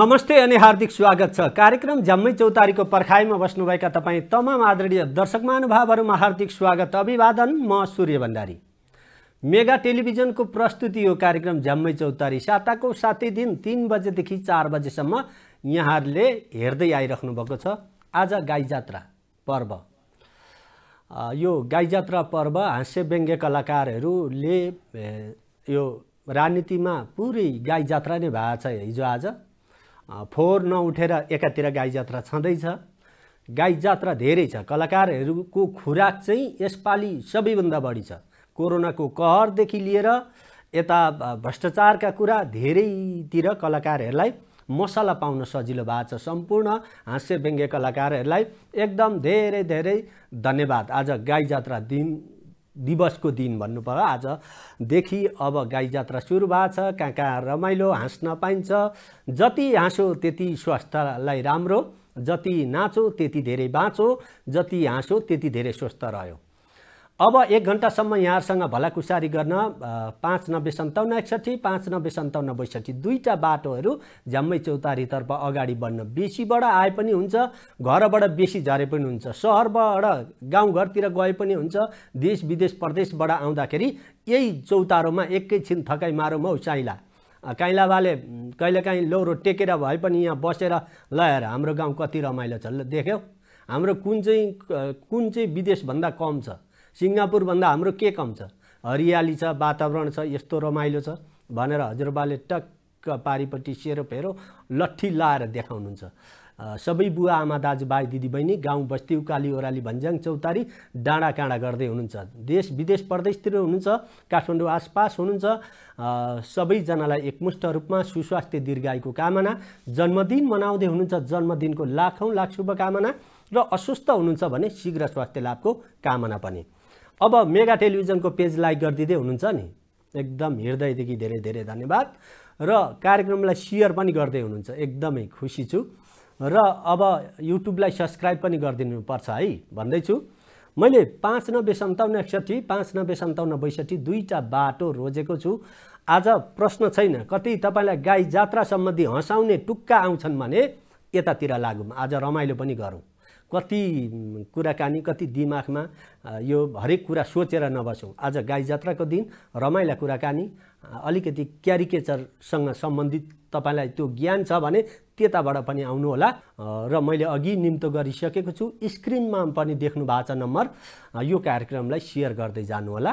नमस्ते अनि हार्दिक स्वागत छ कार्यक्रम जम्मै चौतारीको पर्खाइमा बस्नुभएका तपाईँ तमाम आदरणीय दर्शक महानुभावहरूमा हार्दिक स्वागत अभिवादन म सूर्य भण्डारी मेगा टेलिभिजनको प्रस्तुति यो कार्यक्रम जम्मै चौतारी साताको सातै दिन तिन बजेदेखि चार बजेसम्म यहाँहरूले हेर्दै आइराख्नु भएको छ आज गाई जात्रा पर्व यो गाई जात्रा पर्व हाँस्य व्यङ्ग्य कलाकारहरूले यो राजनीतिमा पुरै गाई जात्रा नै भएको छ हिजो आज फोहोर नउठेर एकातिर गाई जात्रा छँदैछ गाई जात्रा धेरै छ कलाकारहरूको खुराक चाहिँ यसपालि सबैभन्दा बढी छ कोरोनाको कहरदेखि लिएर यता भ्रष्टाचारका कुरा धेरैतिर कलाकारहरूलाई मसला पाउन सजिलो भएको छ सम्पूर्ण हाँस्य व्यङ्ग्य कलाकारहरूलाई एकदम धेरै धेरै धन्यवाद आज गाई जात्रा दिन दिवसको दिन भन्नु पर्यो आजदेखि अब गाई जात्रा सुरु भएको छ कहाँ कहाँ रमाइलो हाँस्न पाइन्छ जति हाँसो त्यति स्वास्थ्यलाई राम्रो जति नाचो त्यति धेरै बाँचो जति हाँसो त्यति धेरै स्वस्थ रह्यो अब एक घन्टासम्म यहाँहरूसँग भलाकुसारी गर्न पाँच नब्बे सन्ताउन्न एकसठी पाँच नब्बे सन्ताउन्न बैसठी दुईवटा बाटोहरू जम्मै चौतारीतर्फ अगाडि बढ्न बेसीबाट आए पनि हुन्छ घरबाट बेसी झरे पनि हुन्छ सहरबाट गाउँघरतिर गए पनि हुन्छ देश विदेश प्रदेशबाट आउँदाखेरि यही चौतारोमा एकैछिन थकाइ मारौँ हौ चाहिला काइलाबाले कहिलेकाहीँ लौरो टेकेर भए पनि यहाँ बसेर लयर हाम्रो गाउँ कति रमाइलो छ ल देख्यौ हाम्रो कुन चाहिँ कुन चाहिँ विदेशभन्दा कम छ सिङ्गापुरभन्दा हाम्रो के कम छ हरियाली छ वातावरण छ यस्तो रमाइलो छ भनेर हजुरबाले टक्क पारिपट्टि सेरो फेरो लट्ठी लाएर देखाउनुहुन्छ सबै बुवा आमा दाजुभाइ दिदीबहिनी गाउँ बस्ती उकाली ओह्राली भन्ज्याङ चौतारी डाँडा काँडा गर्दै हुनुहुन्छ देश विदेश प्रदेशतिर हुनुहुन्छ काठमाडौँ आसपास हुनुहुन्छ सबैजनालाई एकमुष्ट रूपमा सुस्वास्थ्य दीर्घायुको कामना जन्मदिन मनाउँदै हुनुहुन्छ जन्मदिनको लाखौँ लाख शुभकामना र अस्वस्थ हुनुहुन्छ भने शीघ्र स्वास्थ्य लाभको कामना पनि अब मेगा टेलिभिजनको पेज लाइक गरिदिँदै हुनुहुन्छ नि एकदम हृदयदेखि धेरै धेरै धन्यवाद र कार्यक्रमलाई सेयर पनि गर्दै हुनुहुन्छ एकदमै खुसी छु र अब युट्युबलाई सब्सक्राइब पनि गरिदिनुपर्छ है भन्दैछु मैले पाँच नब्बे सन्ताउन्न एकसट्ठी पाँच नब्बे सन्ताउन्न बैसठी दुईवटा बाटो रोजेको छु आज प्रश्न छैन कति तपाईँलाई गाई जात्रा सम्बन्धी हँसाउने टुक्का आउँछन् भने यतातिर लागौँ आज रमाइलो पनि गरौँ कति कुराकानी कति दिमागमा यो हरेक कुरा सोचेर नबसौँ आज गाई जात्राको दिन रमाइला कुराकानी अलिकति क्यारिकेचरसँग सम्बन्धित तपाईँलाई त्यो ज्ञान छ भने त्यताबाट पनि आउनुहोला र मैले अघि निम्तो गरिसकेको छु स्क्रिनमा पनि देख्नु भएको छ नम्बर यो कार्यक्रमलाई सेयर गर्दै जानुहोला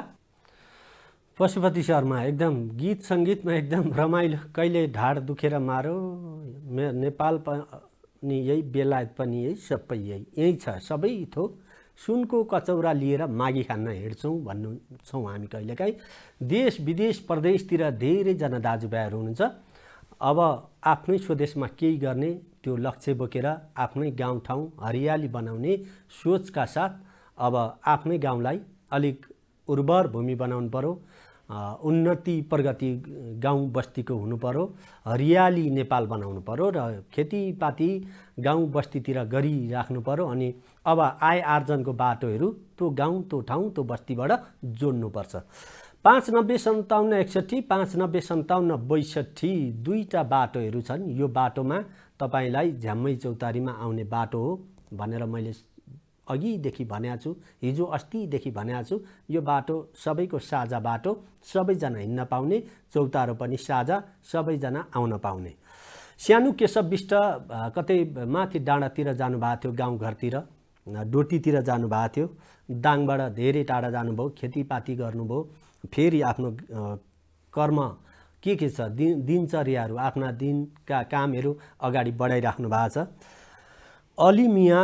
पशुपति शर्मा एकदम गीत सङ्गीतमा एकदम रमाइलो कहिले ढाड दुखेर मारो नेपाल पनि यही बेलायत पनि यही सबै यही यहीँ छ सबै थोक सुनको कचौरा लिएर मागी खान्न हिँड्छौँ भन्नु छौँ हामी कहिलेकाहीँ देश विदेश प्रदेशतिर धेरैजना दाजुभाइहरू हुनुहुन्छ अब आफ्नै स्वदेशमा केही गर्ने त्यो लक्ष्य बोकेर आफ्नै गाउँठाउँ हरियाली बनाउने सोचका साथ अब आफ्नै गाउँलाई अलिक उर्वर भूमि बनाउनु पर्यो उन्नति प्रगति गाउँ बस्तीको हुनु पर्यो हरियाली नेपाल बनाउनु पऱ्यो र खेतीपाती गाउँ बस्तीतिर गरिराख्नु पऱ्यो अनि अब आय आर्जनको बाटोहरू त्यो गाउँ त्यो ठाउँ त्यो बस्तीबाट जोड्नुपर्छ पाँच नब्बे सन्ताउन्न एकसट्ठी पाँच नब्बे सन्ताउन्न बैसठी दुईवटा बाटोहरू छन् यो बाटोमा तपाईँलाई झ्याम्मै चौतारीमा आउने बाटो हो भनेर मैले अघिदेखि भनेको छु हिजो अस्तिदेखि भनेको छु यो बाटो सबैको साझा बाटो सबैजना हिँड्न पाउने चौतारो पनि साझा सबैजना आउन पाउने सानो केशव विष्ट कतै माथि डाँडातिर जानुभएको थियो गाउँघरतिर डोटीतिर जानुभएको थियो दाङबाट धेरै टाढा जानुभयो खेतीपाती गर्नुभयो फेरि आफ्नो कर्म के के छ दिन दिनचर्याहरू आफ्ना दिनका कामहरू अगाडि बढाइराख्नु भएको छ अलिमिया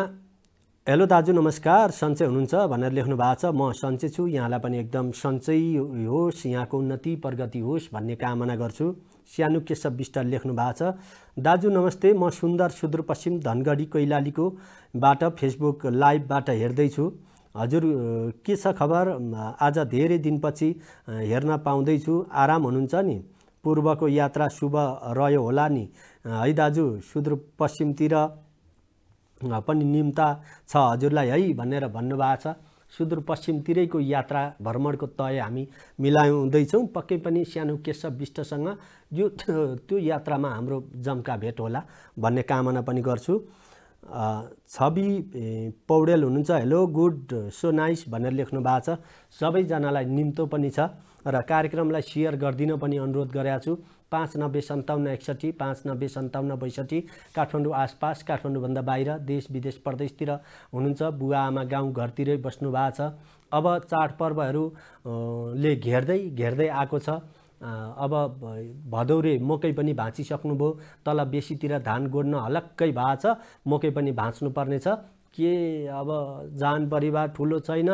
हेलो दाजु नमस्कार सन्चय हुनुहुन्छ भनेर लेख्नु भएको छ म सन्चय छु यहाँलाई पनि एकदम सन्चै होस् यहाँको उन्नति प्रगति होस् भन्ने कामना गर्छु सानो केशव विष्ट लेख्नु भएको छ दाजु नमस्ते म सुन्दर सुदूरपश्चिम धनगढी कैलालीकोबाट फेसबुक लाइभबाट हेर्दैछु हजुर के छ खबर आज धेरै दिनपछि हेर्न पाउँदैछु आराम हुनुहुन्छ नि पूर्वको यात्रा शुभ रह्यो होला नि है दाजु सुदूरपश्चिमतिर पनि निम्ता छ हजुरलाई है भनेर भन्नुभएको छ सुदूरपश्चिमतिरैको यात्रा भ्रमणको तय हामी मिलाउँदैछौँ पक्कै पनि सानो केशव विष्टसँग यो त्यो यात्रामा हाम्रो जम्का भेट होला भन्ने कामना पनि गर्छु छवि पौडेल हुनुहुन्छ हेलो गुड सो नाइस भनेर लेख्नु भएको छ सबैजनालाई निम्तो पनि छ र कार्यक्रमलाई सेयर गरिदिन पनि अनुरोध गरेका छु पाँच नब्बे सन्ताउन्न एकसट्ठी पाँच नब्बे सन्ताउन्न बैसठी काठमाडौँ आसपास काठमाडौँभन्दा बाहिर देश विदेश प्रदेशतिर हुनुहुन्छ बुवा आमा गाउँ घरतिरै बस्नु भएको छ अब चाडपर्वहरूले घेर्दै घेर्दै आएको छ अब भदौरे मकै पनि भाँचिसक्नुभयो तल बेसीतिर धान गोड्न हलक्कै भएको छ मकै पनि भाँच्नुपर्नेछ के अब जान परिवार ठुलो छैन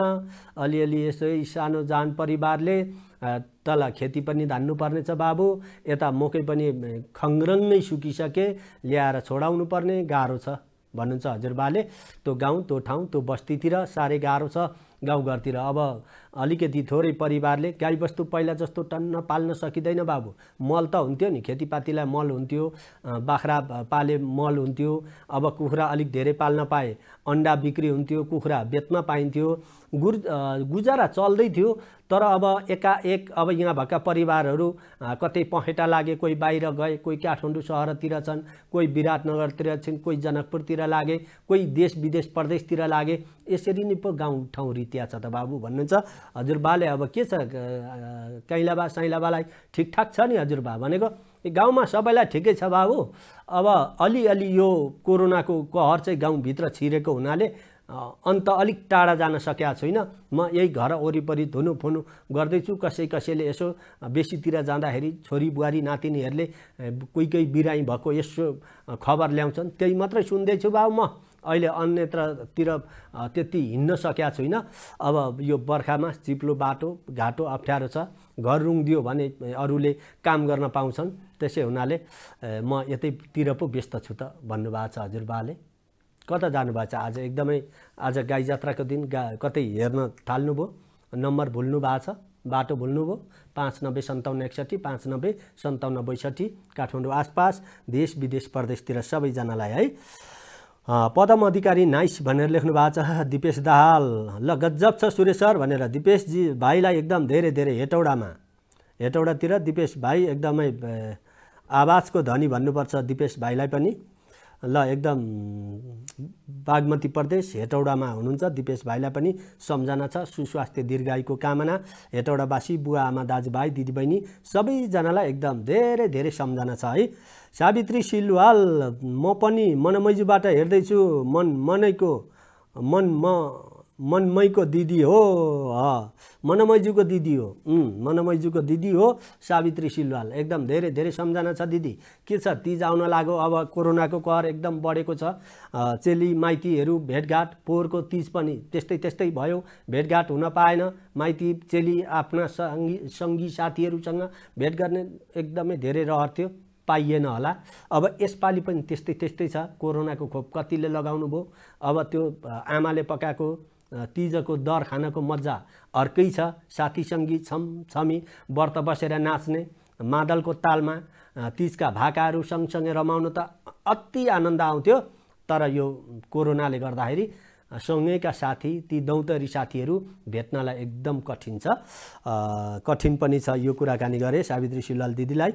अलिअलि यसो सानो जान परिवारले तल खेती पनि धान्नु धान्नुपर्नेछ बाबु यता मकै पनि खङ्रङ नै सुकिसके ल्याएर छोडाउनु पर्ने गाह्रो छ भन्नुहुन्छ हजुरबाले त्यो गाउँ त्यो ठाउँ त्यो बस्तीतिर साह्रै गाह्रो छ गाउँघरतिर अब अलिकति थोरै परिवारले गाईबस्तु पहिला जस्तो टन्न पाल्न सकिँदैन बाबु मल त हुन्थ्यो नि खेतीपातीलाई मल हुन्थ्यो बाख्रा पाले मल हुन्थ्यो अब कुखुरा अलिक धेरै पाल्न पाए अन्डा बिक्री हुन्थ्यो कुखुरा बेच्न पाइन्थ्यो गुर गुजारा चल्दै थियो तर अब एकाएक अब यहाँ भएका परिवारहरू कतै पखेटा लागे कोही बाहिर गए कोही काठमाडौँ सहरतिर छन् कोही विराटनगरतिर छन् कोही जनकपुरतिर लागे कोही देश विदेश प्रदेशतिर लागे यसरी नै पो गाउँ ठाउँ रित्या छ त बाबु भन्नुहुन्छ हजुरबाले अब के छ कैलाबा साइलाबालाई ठिकठाक छ नि हजुरबा भनेको गाउँमा सबैलाई ठिकै छ बाबु अब अलिअलि यो कोरोनाको कहर चाहिँ गाउँभित्र छिरेको हुनाले अन्त अलिक टाढा जान सकेका छुइनँ म यही घर वरिपरि धुनु धुनुफुनु गर्दैछु कसै कसैले यसो बेसीतिर जाँदाखेरि छोरी बुहारी नातिनीहरूले कोही कोही बिरामी भएको यसो खबर ल्याउँछन् त्यही मात्रै सुन्दैछु बाबु म अहिले अन्यत्रतिर त्यति हिँड्न सकेका छुइनँ अब यो बर्खामा चिप्लो बाटो घाटो अप्ठ्यारो छ घर दियो भने अरूले काम गर्न पाउँछन् त्यसै हुनाले म यतैतिर पो व्यस्त छु त भन्नुभएको छ हजुरबाले कता जानुभएको छ आज एकदमै आज गाई जात्राको दिन गा कतै हेर्न थाल्नुभयो नम्बर भुल्नु भएको छ बाटो भुल्नुभयो पाँच नब्बे सन्ताउन्न एकसट्ठी पाँच नब्बे सन्ताउन्न बैसठी काठमाडौँ आसपास देश विदेश प्रदेशतिर सबैजनालाई है पदम अधिकारी नाइस भनेर लेख्नु भएको छ दिपेश दाहाल ल गजब छ सुरेश सर भनेर दिपेशजी भाइलाई एकदम धेरै धेरै हेटौडामा हेटौडातिर दिपेश भाइ एकदमै आवाजको धनी भन्नुपर्छ दिपेश भाइलाई पनि ल एकदम बागमती प्रदेश हेटौडामा हुनुहुन्छ दिपेश भाइलाई पनि सम्झना छ सुस्वास्थ्य दीर्घायुको कामना हेटौडावासी बुवा आमा दाजुभाइ दिदीबहिनी सबैजनालाई एकदम धेरै धेरै सम्झना छ है सावित्री सिलवाल म पनि मनमैजुबाट हेर्दैछु मन मनैको मन म मनमैको दिदी हो मनमैजूको दिदी हो मनमैजूको दिदी हो सावित्री सिलवाल एकदम धेरै धेरै सम्झना छ दिदी के छ तिज आउन लाग्यो अब कोरोनाको कहर एकदम बढेको छ चेली माइतीहरू भेटघाट पोहोरको तिज पनि त्यस्तै त्यस्तै भयो भेटघाट हुन पाएन माइती चेली आफ्ना सङ्गी सङ्गी साथीहरूसँग भेट गर्ने एकदमै धेरै रहर थियो पाइएन होला अब यसपालि पनि त्यस्तै त्यस्तै छ कोरोनाको खोप कतिले लगाउनु भयो अब त्यो आमाले पकाएको तिजको दर खानको मजा अर्कै छ साथी सङ्गीत छम छमी व्रत बसेर नाच्ने मादलको तालमा तिजका भाकाहरू सँगसँगै रमाउनु त अति आनन्द आउँथ्यो तर यो कोरोनाले गर्दाखेरि सँगैका साथी ती दौतरी साथीहरू भेट्नलाई एकदम कठिन छ कठिन पनि छ यो कुराकानी गरे सावित्री सिलाल दिदीलाई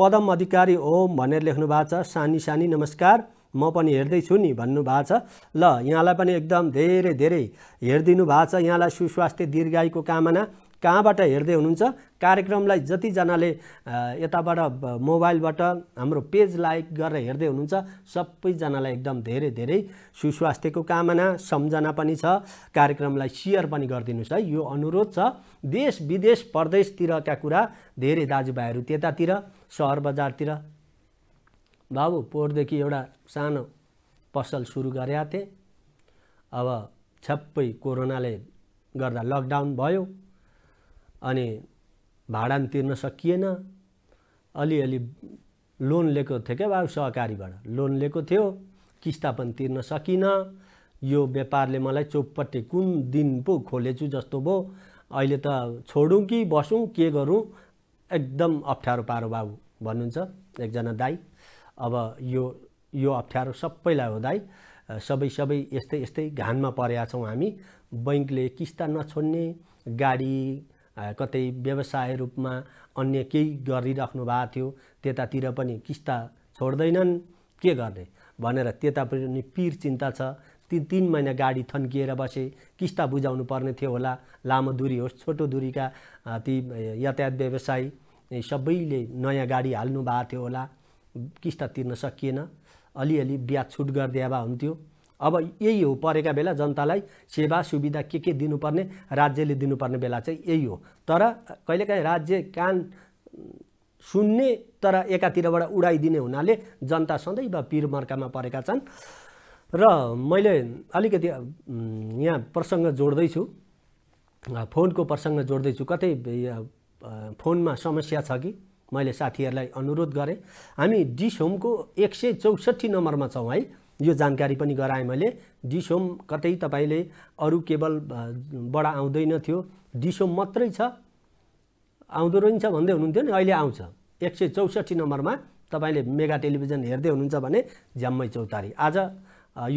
पदम अधिकारी ओम भनेर लेख्नु भएको छ सानी सानी नमस्कार म पनि हेर्दैछु नि भन्नुभएको छ ल यहाँलाई पनि एकदम धेरै धेरै हेरिदिनु भएको छ यहाँलाई सुस्वास्थ्य दीर्घायुको कामना कहाँबाट हेर्दै हुनुहुन्छ कार्यक्रमलाई जतिजनाले यताबाट मोबाइलबाट हाम्रो पेज लाइक गरेर हेर्दै हुनुहुन्छ सबैजनालाई एकदम धेरै धेरै सुस्वास्थ्यको कामना सम्झना पनि छ कार्यक्रमलाई सेयर पनि गरिदिनुहोस् है यो अनुरोध छ देश विदेश परदेशतिरका कुरा धेरै दाजुभाइहरू त्यतातिर सहर बजारतिर बाबु पोहोरदेखि एउटा सानो पसल सुरु गरेका थिए अब छप्पै कोरोनाले गर्दा लकडाउन भयो अनि भाडा पनि तिर्न सकिएन अलिअलि लोन लिएको थियो क्या बाबु सहकारीबाट लोन लिएको थियो किस्ता पनि तिर्न सकिनँ यो व्यापारले मलाई चौपट्टि कुन दिन पो खोलेछु जस्तो भयो अहिले त छोडौँ कि बसौँ के गरौँ एकदम अप्ठ्यारो पारो बाबु भन्नुहुन्छ एकजना दाई अब यो यो अप्ठ्यारो सबैलाई हो दाई सबै सबै यस्तै यस्तै घानमा परेका छौँ हामी बैङ्कले किस्ता नछोड्ने गाडी कतै व्यवसाय रूपमा अन्य केही गरिराख्नु भएको थियो त्यतातिर पनि किस्ता छोड्दैनन् के गर्ने भनेर त्यता पनि पिर चिन्ता छ ती तिन महिना गाडी थन्किएर बसे किस्ता बुझाउनु पर्ने थियो होला लामो दुरी होस् छोटो दुरीका ती यातायात व्यवसायी सबैले नयाँ गाडी हाल्नु भएको थियो होला किस्ता तिर्न सकिएन अलिअलि ब्याज छुट गरिदिए भए हुन्थ्यो अब यही हो परेका बेला जनतालाई सेवा सुविधा के के दिनुपर्ने राज्यले दिनुपर्ने बेला चाहिँ यही हो तर कहिलेकाहीँ राज्य कान सुन्ने तर एकातिरबाट उडाइदिने हुनाले जनता वा पिर मर्कामा परेका छन् र मैले अलिकति यहाँ प्रसङ्ग जोड्दैछु फोनको प्रसङ्ग जोड्दैछु कतै फोनमा समस्या छ कि मैले साथीहरूलाई अनुरोध गरेँ हामी डिस होमको एक सय चौसठी नम्बरमा छौँ है यो जानकारी पनि गराएँ मैले डिसोम कतै तपाईँले अरू केबलबाट आउँदैन थियो डिसोम मात्रै छ आउँदो रहेछ भन्दै हुनुहुन्थ्यो नि अहिले आउँछ एक सय चौसठी नम्बरमा तपाईँले मेगा टेलिभिजन हेर्दै हुनुहुन्छ भने ज्याम्मै चौतारी आज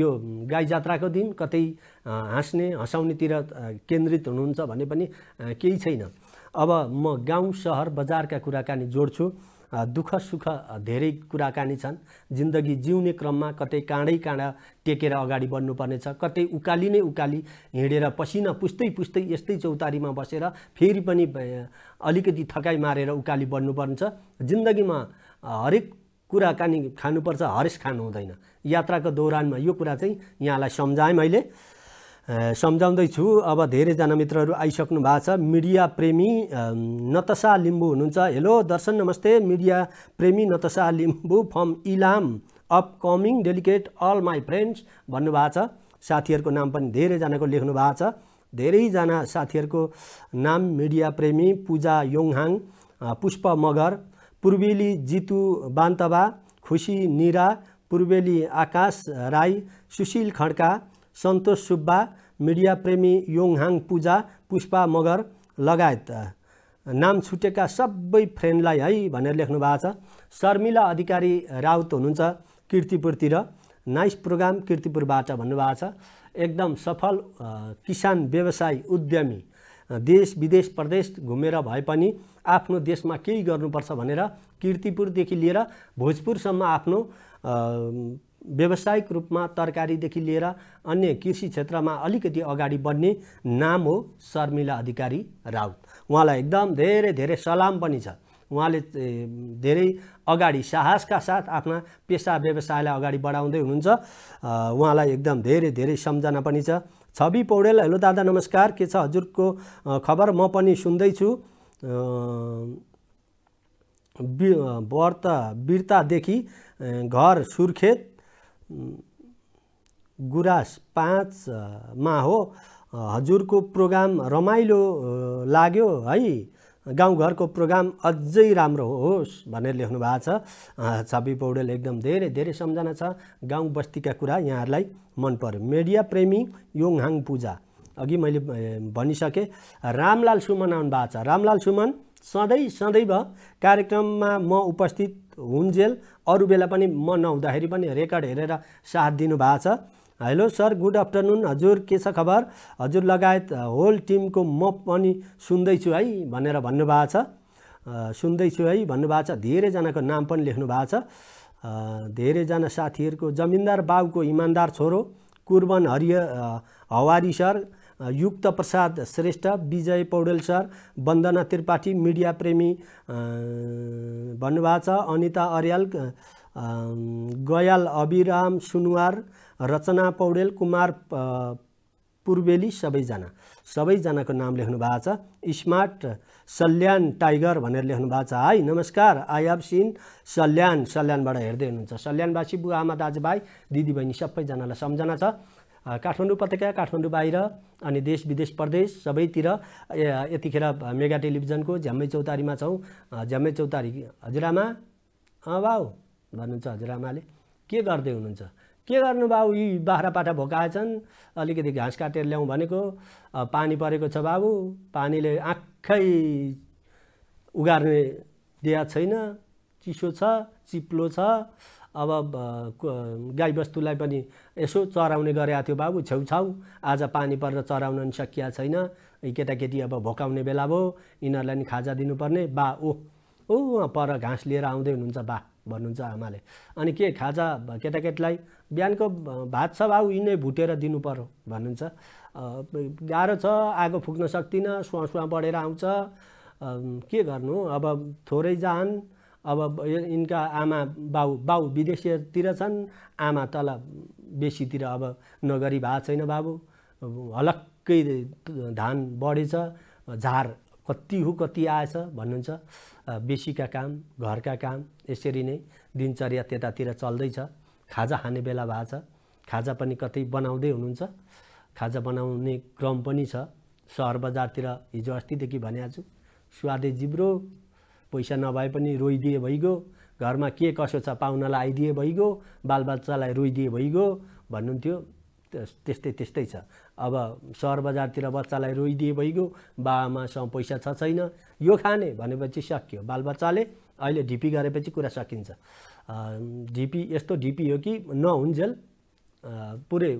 यो गाई जात्राको दिन कतै हाँस्ने हँसाउनेतिर केन्द्रित हुनुहुन्छ भने पनि केही छैन अब म गाउँ सहर बजारका कुराकानी जोड्छु दुःख सुख धेरै कुराकानी छन् जिन्दगी जिउने क्रममा कतै काँडै काँडा टेकेर अगाडि बढ्नुपर्नेछ कतै उकाली नै उकाली हिँडेर पसिना पुस्तै पुस्तै यस्तै चौतारीमा बसेर फेरि पनि अलिकति थकाइ मारेर उकाली बढ्नुपर्नेछ जिन्दगीमा हरेक कुराकानी खानुपर्छ हरेस खानु हुँदैन यात्राको दौरानमा यो कुरा चाहिँ यहाँलाई सम्झाएँ मैले सम्झाउँदैछु अब धेरैजना मित्रहरू आइसक्नु भएको छ मिडिया प्रेमी नतसा लिम्बू हुनुहुन्छ हेलो दर्शन नमस्ते मिडिया प्रेमी Natasha Limbu from Ilam upcoming dedicate all my friends भन्नुभएको छ साथीहरूको नाम पनि धेरैजनाको लेख्नु भएको छ धेरैजना साथीहरूको नाम मिडिया प्रेमी पूजा योङहाङ पुष्प मगर पूर्वेली जितु बान्तबा खुसी निरा पूर्वेली आकाश राई सुशील खड्का सन्तोष सुब्बा मिडिया प्रेमी योङहाङ पूजा पुष्पा मगर लगायत नाम छुटेका सबै फ्रेन्डलाई है भनेर लेख्नु भएको छ शर्मिला अधिकारी राउत हुनुहुन्छ किर्तिपुरतिर नाइस प्रोग्राम किर्तिपुरबाट भन्नुभएको छ एकदम सफल किसान व्यवसायी उद्यमी देश विदेश प्रदेश घुमेर भए पनि आफ्नो देशमा केही गर्नुपर्छ भनेर किर्तिपुरदेखि लिएर भोजपुरसम्म आफ्नो व्यावसायिक रूपमा तरकारीदेखि लिएर अन्य कृषि क्षेत्रमा अलिकति अगाडि बढ्ने नाम हो शर्मिला अधिकारी राउत उहाँलाई एकदम धेरै धेरै सलाम पनि छ उहाँले धेरै अगाडि साहसका साथ आफ्ना पेसा व्यवसायलाई अगाडि बढाउँदै हुनुहुन्छ उहाँलाई एकदम धेरै धेरै सम्झना पनि छ छवि पौडेल हेलो दादा नमस्कार के छ हजुरको खबर म पनि सुन्दैछु व्रत देखि घर सुर्खेत गुरास मा हो हजुरको प्रोग्राम रमाइलो लाग्यो है गाउँघरको प्रोग्राम अझै राम्रो होस् भनेर लेख्नु भएको छ छवि पौडेल एकदम धेरै धेरै सम्झना छ गाउँ बस्तीका कुरा यहाँहरूलाई मन पर्यो मिडिया प्रेमी योङहाङ पूजा अघि मैले भनिसकेँ रामलाल सुमन आउनु भएको छ रामलाल सुमन सधैँ भयो कार्यक्रममा म उपस्थित हुन्जेल अरू बेला पनि म नहुँदाखेरि पनि रेकर्ड हेरेर साथ दिनुभएको छ हेलो सर गुड आफ्टरनुन हजुर के छ खबर हजुर लगायत होल टिमको म पनि सुन्दैछु है भनेर भन्नुभएको छ सुन्दैछु है भन्नुभएको छ धेरैजनाको नाम पनि लेख्नु भएको छ धेरैजना साथीहरूको जमिनदार बाबुको इमान्दार छोरो कुर्बन हरिय हवारी sir Yukta Prasad Shrestha Vijay Paudel sir Vandana Tripathi media प्रेमी भन्नुभएको छ अनिता अर्याल गयाल अभिराम सुनवार रचना पौडेल कुमार पूर्वेली सबैजना सबैजनाको नाम लेख्नु भएको छ स्मार्ट सल्यान टाइगर भनेर लेख्नु भएको छ हाई नमस्कार आई हेभ सिन सल्यान सल्यानबाट हेर्दै हुनुहुन्छ सल्यानवासी बुवा आमा दाजुभाइ दिदीबहिनी सबैजनालाई सम्झना छ काठमाडौँ उपत्यका काठमाडौँ बाहिर अनि देश विदेश प्रदेश सबैतिर यतिखेर मेगा टेलिभिजनको झ्याम्मै चौतारीमा छौँ झ्याम्मै चौतारी हजुरआमा अँ बाउ भन्नुहुन्छ हजुरआमाले के गर्दै हुनुहुन्छ के गर्नु बाबु यी बाख्रापाठा भोकाएछन् अलिकति घाँस काटेर ल्याउँ भनेको पानी परेको छ बाबु पानीले आँखै उगार्ने दिया छैन चिसो छ चिप्लो छ अब गाईबस्तुलाई पनि यसो चराउने गरेका थियो बाबु छेउछाउ आज पानी परेर चराउन नि सकिया छैन केटाकेटी अब भोकाउने बेला भयो यिनीहरूलाई नि खाजा दिनुपर्ने बा ओ ओ पर घाँस लिएर आउँदै हुनुहुन्छ बा भन्नुहुन्छ आमाले अनि के खाजा केटाकेटीलाई बिहानको भात छ बाबु यिनै भुटेर दिनु पर्यो भन्नुहुन्छ गाह्रो छ आगो फुक्न सक्दिनँ सुहाँ सुहाँ बढेर आउँछ के गर्नु अब थोरै जान अब यिनका आमा बाउ बाउ विदेशतिर छन् आमा तल बेसीतिर अब नगरी भएको छैन बाबु हलक्कै धान बढेछ झार कति हो कति आएछ भन्नुहुन्छ बेसीका काम घरका काम यसरी नै दिनचर्या त्यतातिर चल्दैछ खाजा खाने बेला भएको छ खाजा पनि कतै बनाउँदै हुनुहुन्छ खाजा बनाउने क्रम पनि छ सहर बजारतिर हिजो अस्तिदेखि भनेको स्वादे जिब्रो पैसा नभए पनि रोइदिए भइगयो घरमा के कसो छ पाहुनालाई आइदिए भइगयो बालबच्चालाई रोइदिए भइगयो भन्नुहुन्थ्यो त्यस्तै त्यस्तै छ अब सहर बजारतिर बच्चालाई रोइदिए भइगयो बाबामासँग पैसा छ छैन यो खाने भनेपछि सकियो बालबच्चाले अहिले ढिपी गरेपछि कुरा सकिन्छ ढिपी यस्तो ढिपी हो कि नहुन्जेल पुरै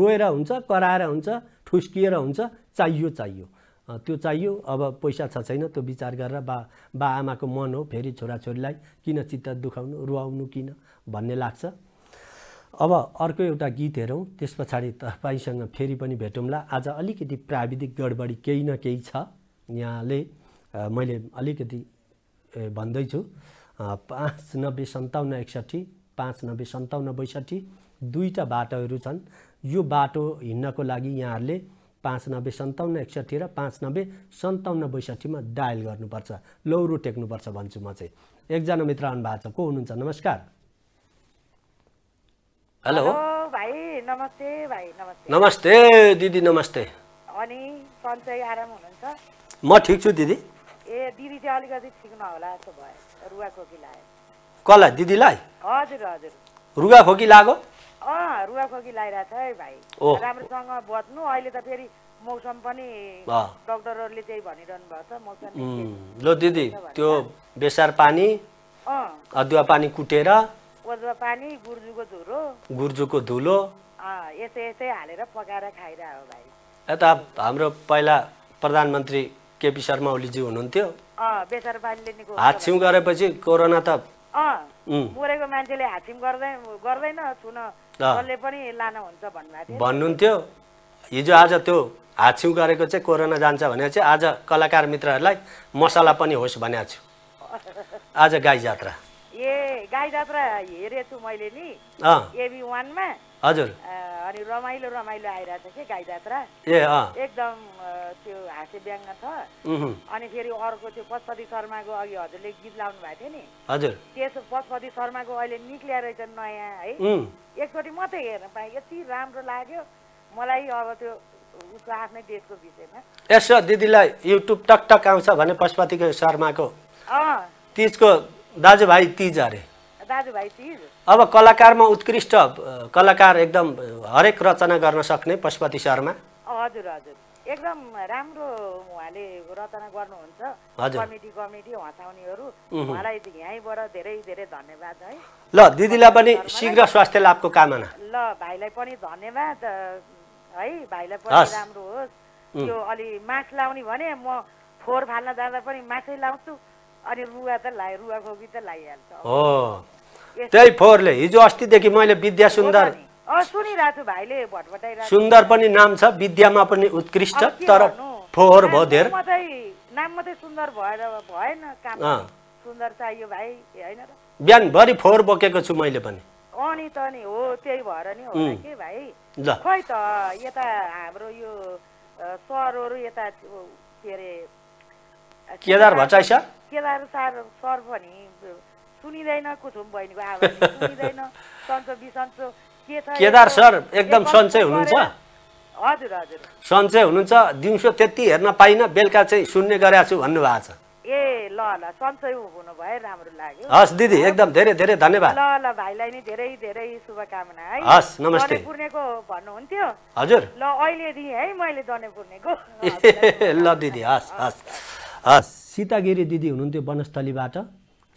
रोएर हुन्छ कराएर हुन्छ ठुस्किएर हुन्छ चाहियो चाहियो त्यो चाहियो अब पैसा छ छैन त्यो विचार गरेर बा बा आमाको मन हो फेरि छोराछोरीलाई किन चित्त दुखाउनु रुवाउनु किन भन्ने लाग्छ अब अर्को एउटा गीत हेरौँ त्यस पछाडि तपाईँसँग फेरि पनि भेटौँला आज अलिकति प्राविधिक गडबडी केही न केही छ यहाँले मैले अलिकति भन्दैछु पाँच नब्बे सन्ताउन्न एकसट्ठी पाँच नब्बे सन्ताउन्न बैसठी दुईवटा बाटोहरू छन् यो बाटो हिँड्नको लागि यहाँहरूले पाँच नब्बे सन्ताउन्न एकसट्ठी र पाँच नब्बे सन्ताउन्न बैसठीमा डायल गर्नुपर्छ लौरो टेक्नुपर्छ भन्छु म चाहिँ एकजना मित्र आउनु भएको छ को हुनुहुन्छ नमस्कार हेलो भाइ नमस्ते भाइ नमस्ते नमस्ते दिदी नमस्ते अनि सन्चै आराम हुनुहुन्छ म ठिक छु दिदी ए दिदी चाहिँ अलिकति ठिक नहोला जस्तो भयो रुवा खोकी लाग्यो कसलाई दिदीलाई हजुर हजुर रुगा खोकी लाग्यो अँ रुवा खोकी लगाइरहेको छ है भाइ राम्रोसँग बच्नु अहिले त फेरि मौसम पनि डक्टरहरूले त्यही भनिरहनु भएको छ मौसम लो दिदी त्यो बेसार पानी अदुवा पानी कुटेर अदुवा पानी गुर्जुको धुलो गुर्जुको धुलो यस्तै यस्तै हालेर पकाएर हो भाइ यता हाम्रो पहिला प्रधानमन्त्री केपी शर्मा ओलीजी हुनुहुन्थ्यो हात छिउ गरेपछि कोरोना त मरेको मान्छेले हात छिउ गर्दैन छुन भन्नुहुन्थ्यो हिजो आज त्यो छिउ गरेको चाहिँ कोरोना जान्छ भने चाहिँ आज कलाकार मित्रहरूलाई मसला पनि होस् भनेको छु आज गाई जात्रा ए गाई जात्रा हेरेछु मैले नि एबी वानमा हजुर अनि रमाइलो रमाइलो आइरहेको छ गाई जात्रा ए एकदम त्यो हाँसे ब्याङ्ग छ अनि फेरि अर्को त्यो पशुपति शर्माको अघि हजुरले गीत लाउनु भएको थियो नि हजुर त्यस पशुपति शर्माको अहिले निक्लिया रहेछ नयाँ है एकचोटि मात्रै हेर्न पाएँ यति राम्रो लाग्यो मलाई अब त्यो उसको आफ्नै देशको विषयमा यसो दिदीलाई युट्युब टकटक आउँछ भने पशुपतिको शर्माको तिजको दाजुभाइ तिज अरे अब कलाकारमा उत्कृष्ट कलाकार एकदम हरेक रचना गर्न सक्ने पशुपति शर्मा हजुर हजुर एकदम राम्रो उहाँले रचना गर्नुहुन्छ कमेडी कमेडी हँसाउनेहरू उहाँलाई यहीँबाट धेरै धेरै धन्यवाद है ल दिदीलाई पनि शीघ्र स्वास्थ्य लाभको कामना ल भाइलाई पनि धन्यवाद है भाइलाई पनि राम्रो होस् त्यो अलि मास्क लाउने भने म फोहोर फाल्न जाँदा पनि मासै लाउँछु अनि रुवा त लाइ रुवा खोकी त लागिहाल्छ हो त्यही फोहोरले हिजो अस्तिदेखि मैले विद्या सुन्दर सुन्दर पनि नाम छ विद्यामा पनि उत्कृष्ट तर फोहोर भयो धेर बिहानभरि फोहोर बोकेको छु मैले पनि केदार भट्टाई सर सुनिँदैन कुथुम बहिनीको आवाज सुनिँदैन सन्चो बिसन्चो के छ केदार सर एकदम सन्चै हुनुहुन्छ हजुर हजुर सन्चै हुनुहुन्छ दिउँसो त्यति हेर्न पाइनँ बेलुका चाहिँ सुन्ने गरेका छु भन्नुभएको छ ए ल ल सन्चै हुनु भए राम्रो लाग्यो हस् दिदी एकदम धेरै धेरै धन्यवाद ल ल भाइलाई नि धेरै धेरै शुभकामना है हस् नमस्ते पूर्णेको भन्नुहुन्थ्यो हजुर ल अहिले दिएँ है मैले जने पूर्णेको ल दिदी हस् हस् हस् सीतागिरी दिदी हुनुहुन्थ्यो वनस्थलीबाट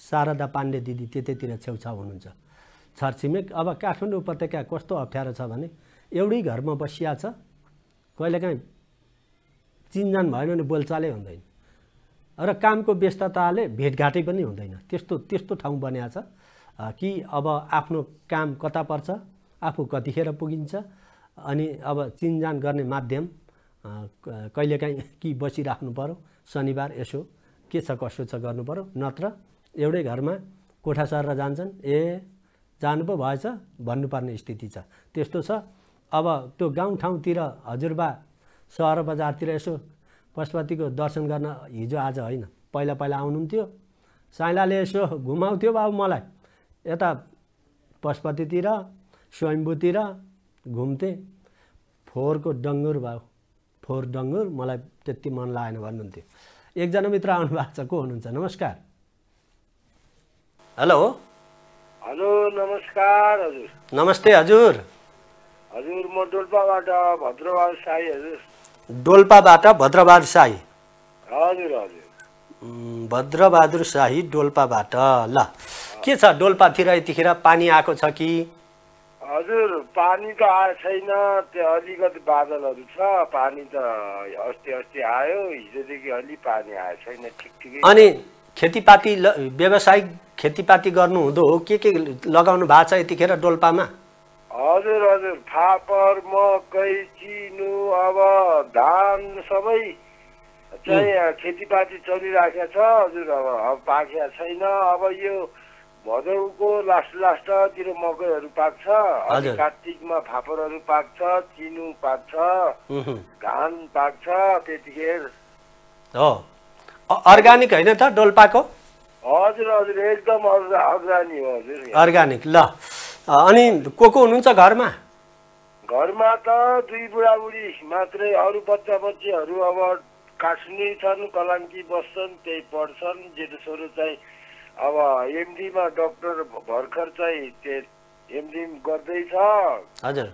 शारदा पाण्डे दिदी त्यतैतिर छेउछाउ हुनुहुन्छ छरछिमेक अब काठमाडौँ उपत्यका कस्तो अप्ठ्यारो छ भने एउटै घरमा बसिया छ कहिलेकाहीँ चिन्जान भएन भने बोलचालै हुँदैन र कामको व्यस्तताले भेटघाटै पनि हुँदैन त्यस्तो त्यस्तो ठाउँ बनिया छ कि अब आफ्नो काम कता पर्छ आफू कतिखेर पुगिन्छ अनि अब चिन्जान गर्ने माध्यम कहिलेकाहीँ कि बसिराख्नु पऱ्यो शनिबार यसो के छ कसो छ गर्नु नत्र एउटै घरमा कोठा सरेर जान्छन् ए जानु पो भएछ भन्नुपर्ने स्थिति छ त्यस्तो छ अब त्यो गाउँठाउँतिर हजुरबा सहर बजारतिर यसो पशुपतिको दर्शन गर्न हिजो आज होइन पहिला पहिला आउनुहुन्थ्यो साइलाले यसो घुमाउँथ्यो बाबु मलाई यता पशुपतितिर स्वयम्भूतिर घुम्थेँ फोहोरको डङ्गुर भयो फोहोर डङ्गुर मलाई त्यति मन लागेन भन्नुहुन्थ्यो एकजना मित्र आउनु भएको छ को हुनुहुन्छ नमस्कार हेलो हेलो नमस्कार हजुर नमस्ते हजुर हजुर म डोल्पाबाट भद्रबहादुर साई हजुर डोल्पाबाट भद्रबहादुर साई हजुर हजुर भद्रबहादुर शाही डोल्पाबाट ल के छ डोल्पातिर यतिखेर पानी आएको छ कि हजुर पानी त आएको छैन त्यो अलिकति बादलहरू छ पानी त अस्ति अस्ति आयो हिजोदेखि अलि पानी आएको छैन ठिक ठिकै अनि खेतीपाती व्यवसायिक खेतीपाती गर्नुहुँदो हो के के लगाउनु भएको छ यतिखेर डोल्पामा हजुर हजुर फापर मकै चिनु अब धान सबै चाहिँ खेतीपाती चलिरहेको छ हजुर अब अब पाकेको छैन अब यो भदौको लास्ट लास्टतिर मकैहरू पाक्छ कार्तिकमा फापरहरू पाक्छ चिनु पाक्छ धान पाक्छ त्यतिखेर हो अर्ग्यानिक होइन त डोल्पाको हजुर हजुर एकदम अर्ग्यानिक हजुर अर्ग्यानिक ल अनि को को हुनुहुन्छ घरमा घरमा त दुई बुढाबुढी मात्रै अरू बच्चा बच्चीहरू अब काठमाडौँ छन् कलाङ्की बस्छन् त्यही पढ्छन् जेठेश्वरो चाहिँ अब एमडीमा डक्टर भर्खर चाहिँ त्यो एमडी गर्दैछ हजुर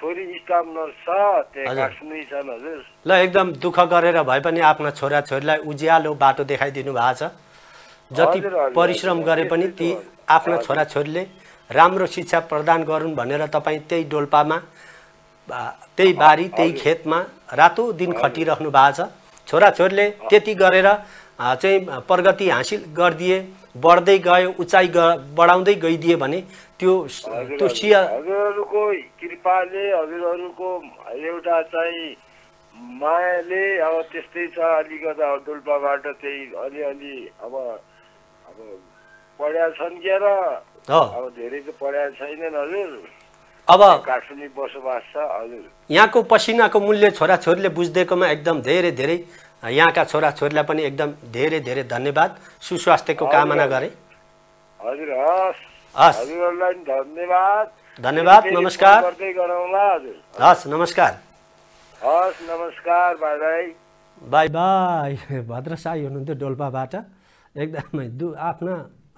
छोरी स्टाफ नर्स छ त्यहाँ छन् हजुर ल एकदम दुःख गरेर भए पनि आफ्ना छोरा छोरीलाई उज्यालो बाटो देखाइदिनु भएको छ जति परिश्रम गरे पनि ती आफ्ना छोराछोरीले राम्रो शिक्षा प्रदान गरून् भनेर तपाईँ त्यही डोल्पामा त्यही बारी त्यही खेतमा रातो दिन खटिराख्नु भएको छ छोराछोरीले त्यति गरेर चाहिँ प्रगति हासिल गरिदिए बढ्दै गयो उचाइ बढाउँदै गइदिए भने त्यो त्यो सिया हजुरहरूको कृपाले हजुरहरूको एउटा चाहिँ मायाले अब त्यस्तै छ अलिकति डोल्पाबाट त्यही अलिअलि अब अब छन् क्या र अब धेरै त पढ्या छैनन् हजुर अब काठमाडौँ बसोबास छ हजुर यहाँको पसिनाको मूल्य छोराछोरीले बुझिदिएकोमा एकदम धेरै धेरै यहाँका छोराछोरीलाई पनि एकदम धेरै धेरै धन्यवाद सुस्वास्थ्यको कामना गरे हजुर हस् हजुरहरूलाई धन्यवाद धन्यवाद नमस्कार हस् नमस्कार हस् नमस्कार bye bye bye bye Bhadrasai हुनुहुन्थ्यो डोल्पाबाट एकदमै दु आफ्ना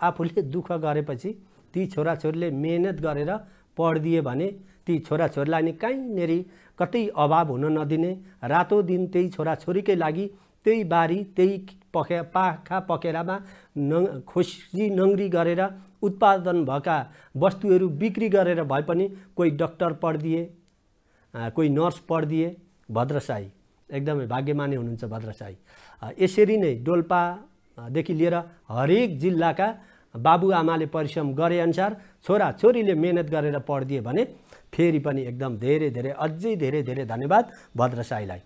आफूले दुःख गरेपछि ती छोराछोरीले मेहनत गरेर पढिदिए भने ती छोराछोरीलाई नि कहीँनेरि कतै अभाव हुन नदिने रातो दिन त्यही छोराछोरीकै लागि त्यही बारी त्यही पखे पाखा पखेरामा न खोसी नङ्ग्री गरेर उत्पादन भएका वस्तुहरू बिक्री गरेर भए पनि कोही डक्टर पढिदिए कोही नर्स पढिदिए भद्रसाई एकदमै भाग्यमानी हुनुहुन्छ भद्रसाई यसरी नै डोल्पा देखि लिएर हरेक जिल्लाका बाबुआमाले परिश्रम गरे अनुसार छोरा छोरीले मेहनत गरेर पढिदिए भने फेरि पनि एकदम धेरै धेरै अझै धेरै धेरै धन्यवाद भद्रसाईलाई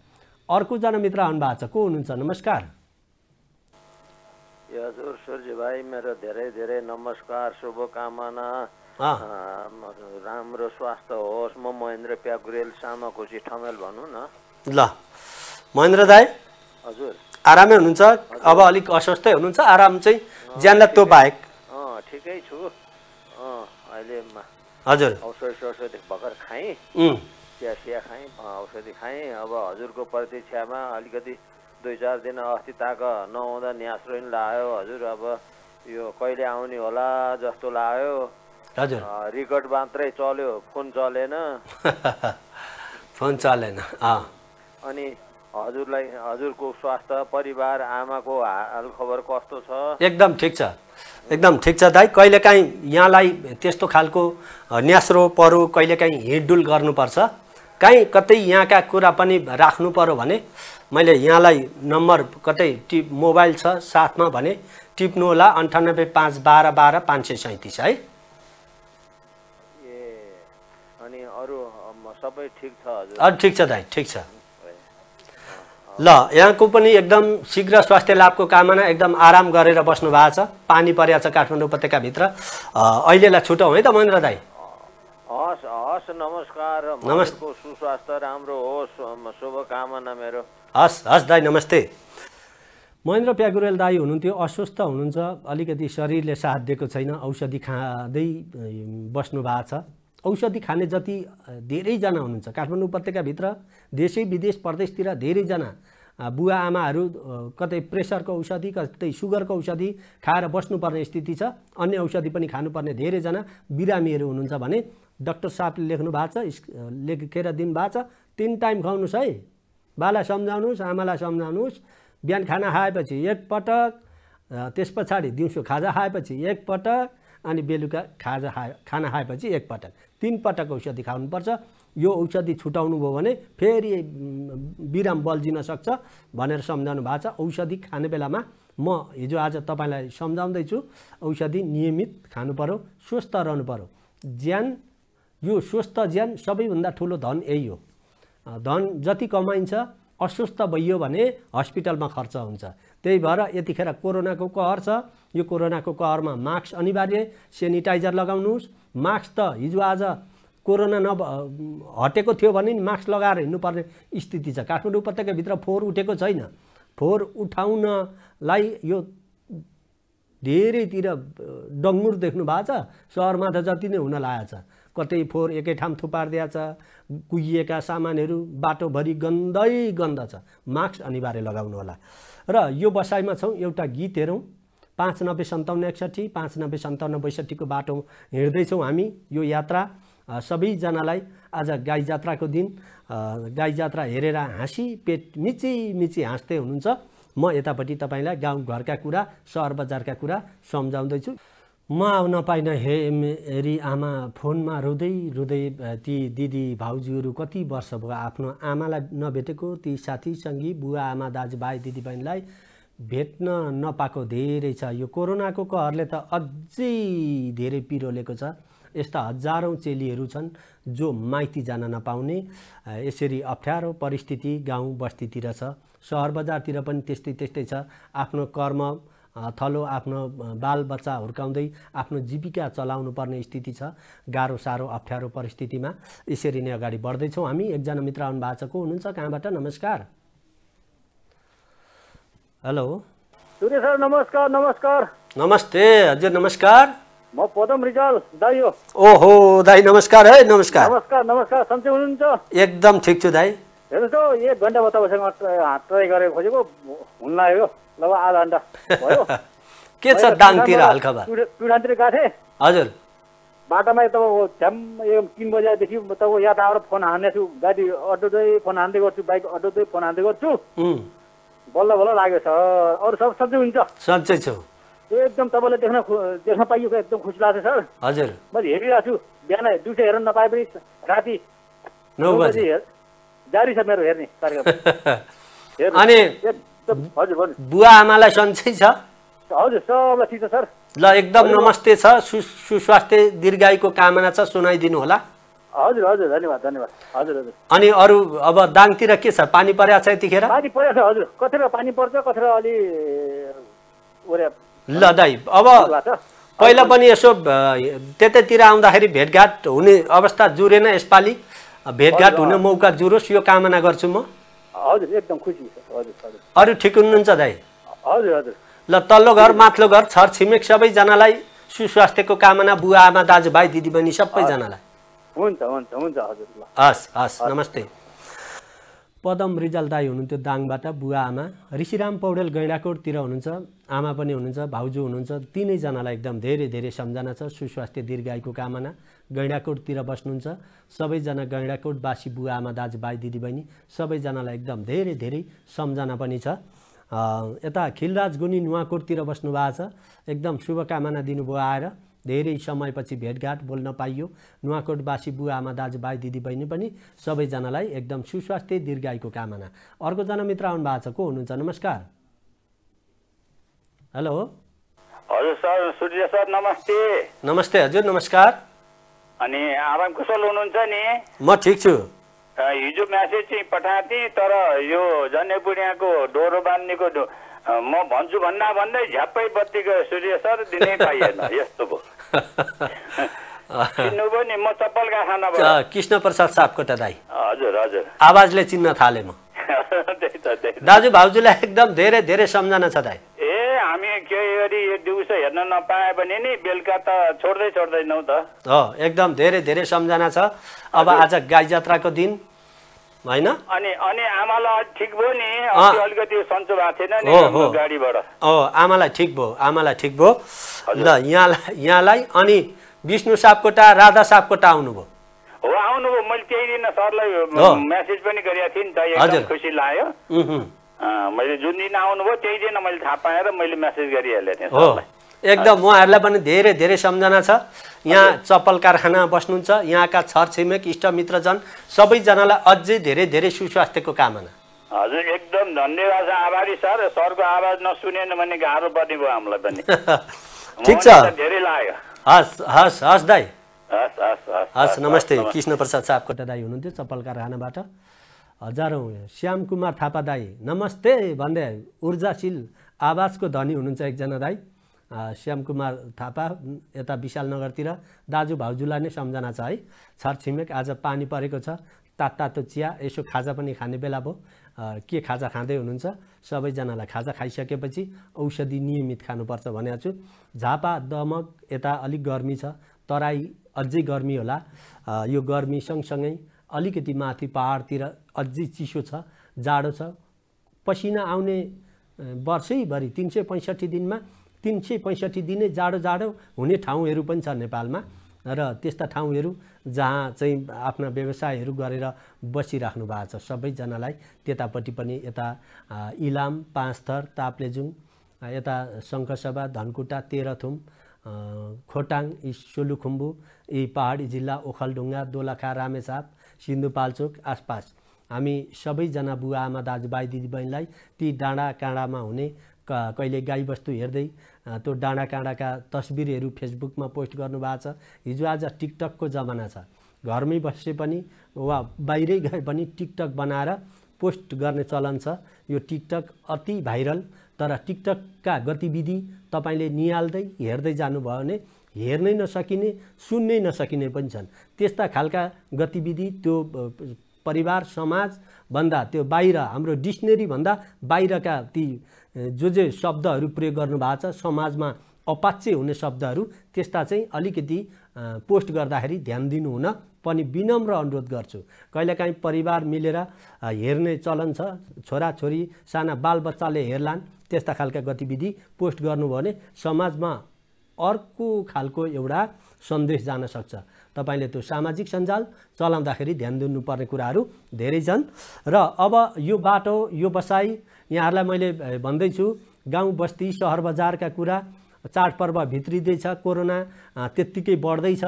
अर्को जनमित्र आउनु भएको छ को हुनुहुन्छ नमस्कार हजुर सूर्य भाइ मेरो धेरै धेरै नमस्कार शुभकामना राम्रो स्वास्थ्य होस् म महेन्द्र प्यागुरेल सामा खुसी ठमेल भनौँ न ल महेन्द्र दाई हजुर आरामै हुनुहुन्छ अब अलिक अस्वस्थै हुनुहुन्छ आराम चाहिँ ज्यानलाई तो बाहेक ठिकै छु अहिले हजुर औषधि औषधि भर्खर खाएँ चिया सिया खाएँ औषधि खाएँ अब हजुरको प्रतीक्षामा अलिकति दुई चार दिन अस्ति ताक नहुँदा न्यास्रो नि लायो हजुर अब यो कहिले आउने होला जस्तो लाग्यो हजुर रिकर्ड मात्रै चल्यो फोन चलेन फोन चलेन अनि हजुरलाई हजुरको स्वास्थ्य परिवार आमाको हाल खबर कस्तो छ एकदम ठिक छ एकदम ठिक छ दाइ कहिलेकाहीँ यहाँलाई त्यस्तो खालको न्यास्रो परो कहिलेकाहीँ हिँडडुल गर्नुपर्छ काहीँ कतै यहाँका कुरा पनि राख्नु पऱ्यो भने मैले यहाँलाई नम्बर कतै टिप मोबाइल छ साथमा भने टिप्नु होला अन्ठानब्बे पाँच बाह्र बाह्र पाँच सय सैँतिस है ए अनि अरू सबै ठिक छ हजुर ठिक छ दाइ ठिक छ ल यहाँको पनि एकदम शीघ्र स्वास्थ्य लाभको कामना एकदम आराम गरेर बस्नु भएको छ पानी परिया छ काठमाडौँ उपत्यकाभित्र अहिलेलाई छुटौँ है त महेन्द्र दाई हस् हस् नमस्कार नमस्ते सुस्वास्थ्य राम्रो होस् शुभकामना मेरो हस् हस् दाई नमस्ते महेन्द्र प्यागुरेल दाई हुनुहुन्थ्यो अस्वस्थ हुनुहुन्छ अलिकति शरीरले साथ दिएको छैन औषधि खाँदै बस्नु भएको छ औषधि खाने जति धेरैजना हुनुहुन्छ काठमाडौँ उपत्यकाभित्र देशै विदेश प्रदेशतिर धेरैजना बुवा आमाहरू कतै प्रेसरको औषधि कतै सुगरको औषधि खाएर बस्नुपर्ने स्थिति छ अन्य औषधि पनि खानुपर्ने धेरैजना बिरामीहरू हुनुहुन्छ भने डक्टर साहबले लेख्नु भएको छ लेखेर दिनुभएको छ तिन टाइम खुवाउनुहोस् है बालाई सम्झाउनुहोस् आमालाई सम्झाउनुहोस् बिहान खाना खाएपछि एकपटक त्यस पछाडि दिउँसो खाजा खाएपछि एकपटक अनि बेलुका खाजा खाए खाना खाएपछि एकपटक तिन पटक औषधि पर्छ यो औषधि छुटाउनु भयो भने फेरि बिराम बल्झिन सक्छ भनेर सम्झाउनु भएको छ औषधि खाने बेलामा म हिजो आज तपाईँलाई सम्झाउँदैछु औषधि नियमित खानु पऱ्यो स्वस्थ रहनु पऱ्यो ज्यान यो स्वस्थ ज्यान सबैभन्दा ठुलो धन यही हो धन जति कमाइन्छ अस्वस्थ भइयो भने हस्पिटलमा खर्च हुन्छ त्यही भएर यतिखेर कोरोनाको कहर छ यो कोरोनाको कहरमा मास्क अनिवार्य सेनिटाइजर लगाउनुहोस् मास्क त हिजो आज कोरोना नभ हटेको थियो भने नि मास्क लगाएर हिँड्नुपर्ने स्थिति छ काठमाडौँ उपत्यकाभित्र फोहोर उठेको छैन फोहोर उठाउनलाई यो धेरैतिर डङ्गुर देख्नु भएको छ सहरमा त जति नै हुन लागेको छ कतै फोहोर एकै ठाउँ थुपारिदिया छ कुहिएका सामानहरू बाटोभरि गन्दै गन्ध छ मास्क अनिवार्य लगाउनु होला र यो बसाइमा छौँ एउटा गीत हेरौँ पाँच नब्बे सन्ताउन्न एकसट्ठी पाँच नब्बे सन्ताउन्न बैसठीको बाटो हिँड्दैछौँ हामी यो यात्रा सबैजनालाई आज गाई जात्राको दिन गाई जात्रा हेरेर हाँसी पेट मिची मिची हाँस्दै हुनुहुन्छ म यतापट्टि तपाईँलाई गाउँघरका कुरा सहर बजारका कुरा सम्झाउँदैछु म आउन पाइनँ हे मेरी आमा फोनमा रुँदै रुँदै ती दिदी भाउजूहरू कति वर्ष भयो आफ्नो आमालाई नभेटेको ती साथी सङ्गी बुवा आमा दाजुभाइ दिदीबहिनीलाई भेट्न नपाएको धेरै छ यो कोरोनाको कहरले त अझै धेरै पिरोलेको छ यस्ता हजारौँ चेलीहरू छन् जो माइती जान नपाउने यसरी अप्ठ्यारो परिस्थिति गाउँ बस्तीतिर छ सहर बजारतिर पनि त्यस्तै त्यस्तै छ आफ्नो कर्म थलो आफ्नो बालबच्चा हुर्काउँदै आफ्नो जीविका चलाउनु पर्ने स्थिति छ गाह्रो साह्रो अप्ठ्यारो परिस्थितिमा यसरी नै अगाडि बढ्दैछौँ हामी एकजना मित्र आउनु भएको छ को हुनुहुन्छ कहाँबाट नमस्कार हेलो सर नमस्कार नमस्कार नमस्ते हजुर नमस्कार म पदम रिजाल दाई हो ओहो दाई नमस्कार है नमस्कार नमस्कार नमस्कार सन्चै हुनुहुन्छ एकदम ठिक छु दाई हेर्नुहोस् त एक घन्टा म तपाईँसँग ट्राई गरेर खोजेको हुन आयो लगभग आधा घन्टा भयो के छ दाङतिर हल्का टुडानतिर गएको थिएँ हजुर बाटोमा तपाईँको झ्याम तिन बजीदेखि तपाईँको याद आएर फोन हान्ने छु गाडी अड्दै फोन हान्दै गर्छु बाइक अड्दै फोन हान्दै गर्छु बल्ल बल्ल लाग्यो छ अरू सब सन्चै हुन्छ सन्चै छु एकदम तपाईँले देख्न देख्न पाइयो एकदम खुसी लाग्छ सर हजुर मैले हेरिरहेको छु बिहान दुइटै हेर्न नपाए पनि राति नौ बजी जारी छ मेरो हेर्ने कार्यक्रम अनि हजुर बुवा आमालाई सन्चै छ हजुर सबलाई ठिक छ सर ल एकदम नमस्ते छ सु सुस्वास्थ्य दीर्घायुको कामना छ सुनाइदिनु होला हजुर हजुर धन्यवाद धन्यवाद हजुर हजुर अनि अरू अब दाङतिर के छ पानी परेको छ यतिखेर पानी परेको छ हजुर कतिवटा पानी पर्छ कतिवटा अलि ल दाइ अब पहिला पनि यसो त्यतैतिर आउँदाखेरि भेटघाट हुने अवस्था जुरेन यसपालि भेटघाट हुने मौका जुरोस् यो कामना गर्छु म हजुर एकदम खुसी हजुर अरू ठिक हुनुहुन्छ दाइ हजुर हजुर ल तल्लो घर माथिल्लो घर छरछिमेक सबैजनालाई सुस्वास्थ्यको कामना बुवा आमा दाजुभाइ दिदीबहिनी सबैजनालाई हुन्छ हुन्छ हुन्छ हजुर हस् हस् नमस्ते पदम रिजाल दाई हुनुहुन्थ्यो दाङबाट बुवा आमा ऋषिराम पौडेल गैँडाकोटतिर हुनुहुन्छ आमा पनि हुनुहुन्छ भाउजू हुनुहुन्छ तिनैजनालाई एकदम धेरै धेरै सम्झना छ सुस्वास्थ्य दीर्घायुको कामना गैँडाकोटतिर बस्नुहुन्छ सबैजना गैँडाकोटवासी बुवा आमा दाजुभाइ दिदीबहिनी सबैजनालाई एकदम धेरै धेरै सम्झना पनि छ यता खिलराज गुनी नुवाकोटतिर बस्नुभएको छ एकदम शुभकामना दिनुभयो आएर धेरै समयपछि भेटघाट बोल्न पाइयो नुवाकोटवासी बुवा आमा दाजुभाइ दिदीबहिनी पनि सबैजनालाई एकदम सुस्वास्थ्य दीर्घायुको कामना अर्कोजना मित्र आउनु भएको छ को हुनुहुन्छ नमस्कार हेलो हजुर सर सूर्य सर नमस्ते नमस्ते हजुर नमस्कार अनि आराम कुशल हुनुहुन्छ नि म ठिक छु हिजो म्यासेज चाहिँ पठाएको थिएँ तर यो जने बुढियाको डोरो बाँध्नेको म भन्छु भन्दा भन्दै झ्याप्पै बत्तीको सूर्य सर दिनै पाइएन यस्तो भयो कृष्ण प्रसाद सापकोटा दाई हजुर हजुर आवाजले चिन्न थाले म दाजु भाउजूलाई एकदम धेरै धेरै सम्झना छ दाई ए हामी केही गरी यो दिउँसो हेर्न नपाए भने नि बेलुका त छोड्दै छोड्दैनौ त एकदम धेरै धेरै सम्झना छ अब आज गाई जात्राको दिन होइन अनि अनि आमालाई ठिक भयो नि अलिकति सन्चो भएको थिएन नि गाडीबाट हो आमालाई ठिक भयो आमालाई ठिक भयो ल यहाँलाई यहाँलाई अनि विष्णु सापकोटा राधा सापकोटा आउनुभयो हो आउनुभयो मैले त्यही दिन सरलाई मेसेज पनि गरेको थिएँ नि त एकदम खुसी लाग्यो मैले जुन दिन आउनुभयो त्यही दिन मैले थाहा पाएर मैले मेसेज गरिहालेँ थिएँ एकदम उहाँहरूलाई पनि धेरै धेरै सम्झना छ यहाँ चप्पल कारखाना बस्नुहुन्छ यहाँका छरछिमेक इष्टमित्रजन सबैजनालाई अझै धेरै धेरै सुस्वास्थ्यको कामना हजुर एकदम धन्यवाद आभारी सर सरको आवाज नसुनेन भने गाह्रो पर्ने भयो हामीलाई पनि ठिक छ धेरै लाग्यो हस् हस् हस् दाई हस् नमस्ते कृष्ण प्रसाद सापकोटा दाई हुनुहुन्थ्यो चप्पल कारखानाबाट हजारौँ श्याम कुमार थापा दाई नमस्ते भन्दै ऊर्जाशील आवाजको धनी हुनुहुन्छ एकजना दाई श्याम कुमार थापा यता विशालनगरतिर दाजु भाउजूलाई नै सम्झना छ है छरछिमेक आज पानी परेको छ तात तातो चिया यसो खाजा पनि खाने बेला भयो के खाजा खाँदै हुनुहुन्छ सबैजनालाई खाजा खाइसकेपछि औषधि नियमित खानुपर्छ भनेको छु झापा दमक यता अलिक गर्मी छ तराई अझै गर्मी होला यो गर्मी सँगसँगै अलिकति माथि पहाडतिर अझै चिसो छ जाडो छ पसिना आउने वर्षैभरि तिन सय पैँसठी दिनमा तिन सय पैँसठी दिनै जाडो जाडो हुने ठाउँहरू पनि छ नेपालमा र त्यस्ता ठाउँहरू जहाँ चाहिँ आफ्ना व्यवसायहरू गरेर बसिराख्नु भएको छ सबैजनालाई त्यतापट्टि पनि यता इलाम पाँच थर ताप्लेजुङ यता शङ्खसभा धनकुटा तेह्रथुम खोटाङ यी सोलुखुम्बु यी पहाडी जिल्ला ओखलढुङ्गा दोलखा रामेछाप सिन्धुपाल्चोक आसपास हामी सबैजना बुवा आमा दाजुभाइ दिदीबहिनीलाई ती डाँडा काँडामा हुने कहिले गाईबस्तु हेर्दै त्यो डाँडा काँडाका तस्बिरहरू फेसबुकमा पोस्ट गर्नुभएको छ हिजो आज टिकटकको जमाना छ घरमै बसे पनि वा बाहिरै गए पनि टिकटक बनाएर पोस्ट गर्ने चलन छ यो टिकटक अति भाइरल तर टिकटकका गतिविधि तपाईँले निहाल्दै हेर्दै जानुभयो भने हेर्नै नसकिने सुन्नै नसकिने पनि छन् त्यस्ता खालका गतिविधि त्यो परिवार समाजभन्दा त्यो बाहिर हाम्रो डिक्सनेरीभन्दा बाहिरका ती जो जे शब्दहरू प्रयोग गर्नुभएको छ समाजमा अपाच्य हुने शब्दहरू त्यस्ता चाहिँ अलिकति पोस्ट गर्दाखेरि ध्यान दिनुहुन पनि विनम्र अनुरोध गर्छु कहिलेकाहीँ परिवार मिलेर हेर्ने चलन छ छोराछोरी साना बालबच्चाले हेर्लान् त्यस्ता खालका गतिविधि पोस्ट गर्नुभयो भने समाजमा अर्को खालको एउटा सन्देश जान सक्छ तपाईँले त्यो सामाजिक सञ्जाल चलाउँदाखेरि ध्यान दिनुपर्ने कुराहरू धेरै छन् र अब यो बाटो यो बसाइ यहाँहरूलाई मैले भन्दैछु गाउँ बस्ती सहर बजारका कुरा चाडपर्व भित्रिँदैछ कोरोना त्यत्तिकै बढ्दैछ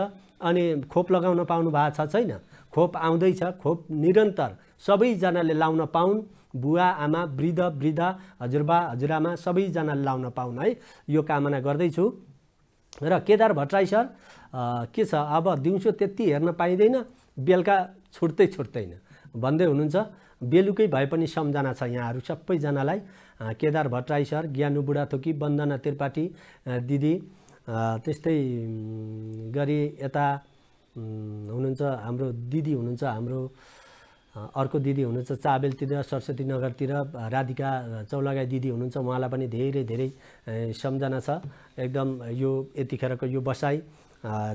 अनि खोप लगाउन पाउनु भएको छ छैन खोप आउँदैछ खोप निरन्तर सबैजनाले लाउन पाउन् बुवा आमा वृद्ध वृद्ध हजुरबा हजुरआमा सबैजनाले लाउन पाउन् है यो कामना गर्दैछु र केदार भट्टराई सर के छ अब दिउँसो त्यति हेर्न पाइँदैन बेलुका छुट्दै छुट्दैन भन्दै हुनुहुन्छ बेलुकै भए पनि सम्झना छ यहाँहरू सबैजनालाई केदार भट्टराई सर ज्ञानु बुढाथोकी बन्दना त्रिपाठी दिदी त्यस्तै गरी यता हुनुहुन्छ हाम्रो दिदी हुनुहुन्छ हाम्रो अर्को दिदी हुनुहुन्छ चाबेलतिर सरस्वती नगरतिर राधिका चौलागाई दिदी हुनुहुन्छ उहाँलाई पनि धेरै धेरै सम्झना छ एकदम यो यतिखेरको यो बसाई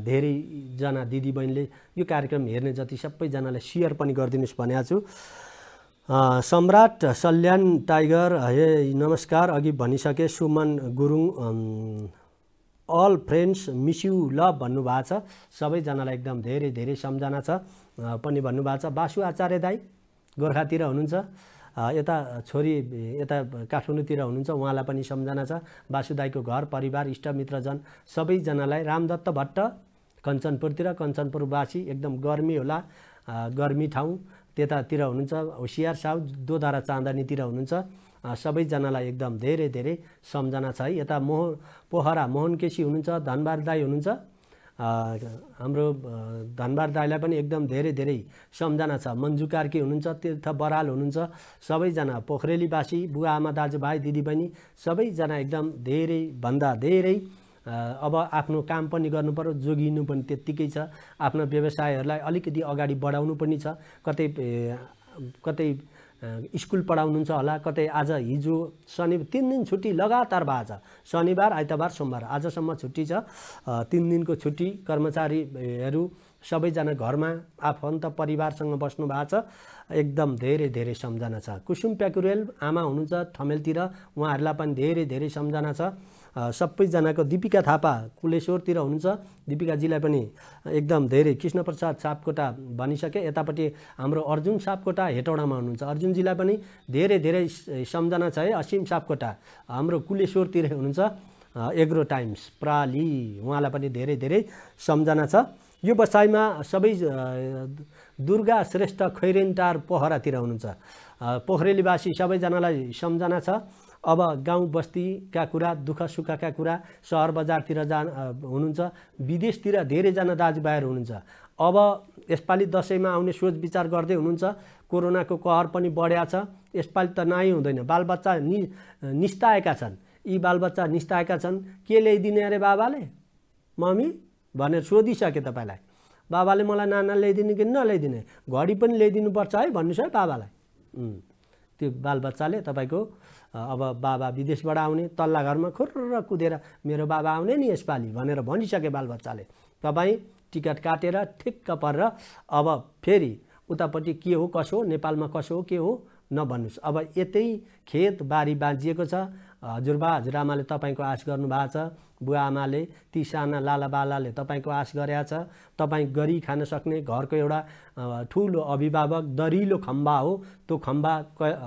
धेरैजना दिदी बहिनीले यो कार्यक्रम हेर्ने जति सबैजनालाई सेयर पनि गरिदिनुहोस् भनेको छु सम्राट सल्यान टाइगर हे नमस्कार अघि भनिसके Suman Gurung all friends miss you love भन्नुभएको छ सबैजनालाई एकदम धेरै धेरै सम्झना छ पनि भन्नुभएको छ बासु आचार्य दाई गोर्खातिर हुनुहुन्छ यता छोरी यता काठमाडौँतिर हुनुहुन्छ उहाँलाई पनि सम्झना छ बासुदाईको घर परिवार इष्टमित्रजन सबैजनालाई रामदत्त भट्ट कञ्चनपुरतिर कञ्चनपुरवासी एकदम गर्मी होला गर्मी ठाउँ त्यतातिर हुनुहुन्छ होसियार साहु दोधारा चाँदनीतिर हुनुहुन्छ सबैजनालाई एकदम धेरै धेरै सम्झना छ है यता मोह पोखरा मोहन केसी हुनुहुन्छ धनबार दाई हुनुहुन्छ हाम्रो धनबार दाईलाई पनि एकदम धेरै धेरै सम्झना छ मन्जु कार्की हुनुहुन्छ तीर्थ बराल हुनुहुन्छ सबैजना पोखरेलीवासी बुवा आमा दाजुभाइ दिदीबहिनी सबैजना एकदम धेरैभन्दा धेरै अब आफ्नो काम पनि गर्नुपऱ्यो जोगिनु पनि त्यत्तिकै छ आफ्नो व्यवसायहरूलाई अलिकति अगाडि बढाउनु पनि छ कतै कतै स्कुल पढाउनुहुन्छ होला कतै आज हिजो शनि तिन दिन छुट्टी लगातार भएको छ शनिबार आइतबार सोमबार आजसम्म छुट्टी छ तिन दिनको छुट्टी कर्मचारीहरू सबैजना घरमा आफन्त परिवारसँग बस्नु भएको छ एकदम धेरै धेरै सम्झना छ कुसुम प्याकुरेल आमा हुनुहुन्छ थमेलतिर उहाँहरूलाई पनि धेरै धेरै सम्झना छ सबैजनाको दिपिका थापा कुलेश्वरतिर हुनुहुन्छ दिपिकाजीलाई पनि एकदम धेरै कृष्णप्रसाद सापकोटा भनिसके यतापट्टि हाम्रो अर्जुन सापकोटा हेटौडामा हुनुहुन्छ अर्जुनजीलाई पनि धेरै धेरै सम्झना छ है असीम सापकोटा हाम्रो कुलेश्वरतिर हुनुहुन्छ एग्रो टाइम्स प्राली उहाँलाई पनि धेरै धेरै सम्झना छ यो बसाइमा सबै दुर्गा श्रेष्ठ खैरेन्टार पोखरातिर हुनुहुन्छ पोखरेलीवासी सबैजनालाई सम्झना छ अब गाउँ बस्तीका कुरा दुःख सुखका कुरा सहर बजारतिर जान हुनुहुन्छ विदेशतिर धेरैजना दाजुभाइहरू हुनुहुन्छ अब यसपालि दसैँमा आउने सोच विचार गर्दै हुनुहुन्छ कोरोनाको कहर पनि बढ्या छ यसपालि त नाइ हुँदैन बालबच्चा नि निस्ताएका छन् यी बालबच्चा निस्ताएका छन् के ल्याइदिने अरे बाबाले मम्मी भनेर सोधिसके तपाईँलाई बाबाले मलाई नाना ल्याइदिने कि नल्याइदिने घडी पनि ल्याइदिनुपर्छ है भन्नुहोस् है बाबालाई त्यो बालबच्चाले तपाईँको अब बाबा विदेशबाट आउने तल्ला घरमा खुर्र कुदेर मेरो बाबा आउने नि यसपालि भनेर भनिसके बालबच्चाले तपाईँ टिकट काटेर ठिक्क परेर अब फेरि उतापट्टि के हो कसो हो नेपालमा कसो हो के हो नभन्नुहोस् अब यतै खेत बारी बाँझिएको छ हजुरबा हजुरआमाले तपाईँको आश गर्नुभएको छ बुवा आमाले ती साना लालाबालाले तपाईँको आश गरेका छ तपाईँ गरी खान सक्ने घरको एउटा ठुलो अभिभावक दरिलो खम्बा हो त्यो खम्बा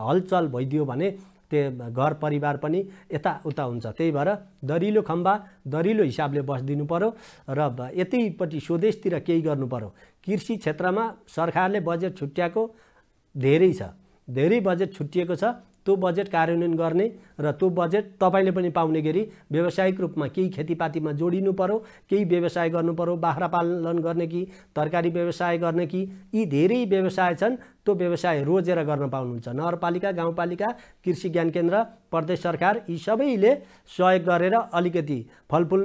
हलचल भइदियो भने त्यो घर परिवार पनि यताउता हुन्छ त्यही भएर दरिलो खम्बा दरिलो हिसाबले बसिदिनु पऱ्यो र यतैपट्टि स्वदेशतिर केही गर्नु पऱ्यो कृषि क्षेत्रमा सरकारले बजेट छुट्याएको धेरै छ धेरै बजेट छुट्टिएको छ त्यो बजेट कार्यान्वयन गर्ने र त्यो बजेट तपाईँले पनि पाउने गरी व्यावसायिक रूपमा केही खेतीपातीमा जोडिनु पऱ्यो केही व्यवसाय गर्नु बाख्रा पालन गर्ने कि तरकारी व्यवसाय गर्ने कि यी धेरै व्यवसाय छन् त्यो व्यवसाय रोजेर गर्न पाउनुहुन्छ नगरपालिका गाउँपालिका कृषि ज्ञान केन्द्र प्रदेश सरकार यी सबैले सहयोग गरेर अलिकति फलफुल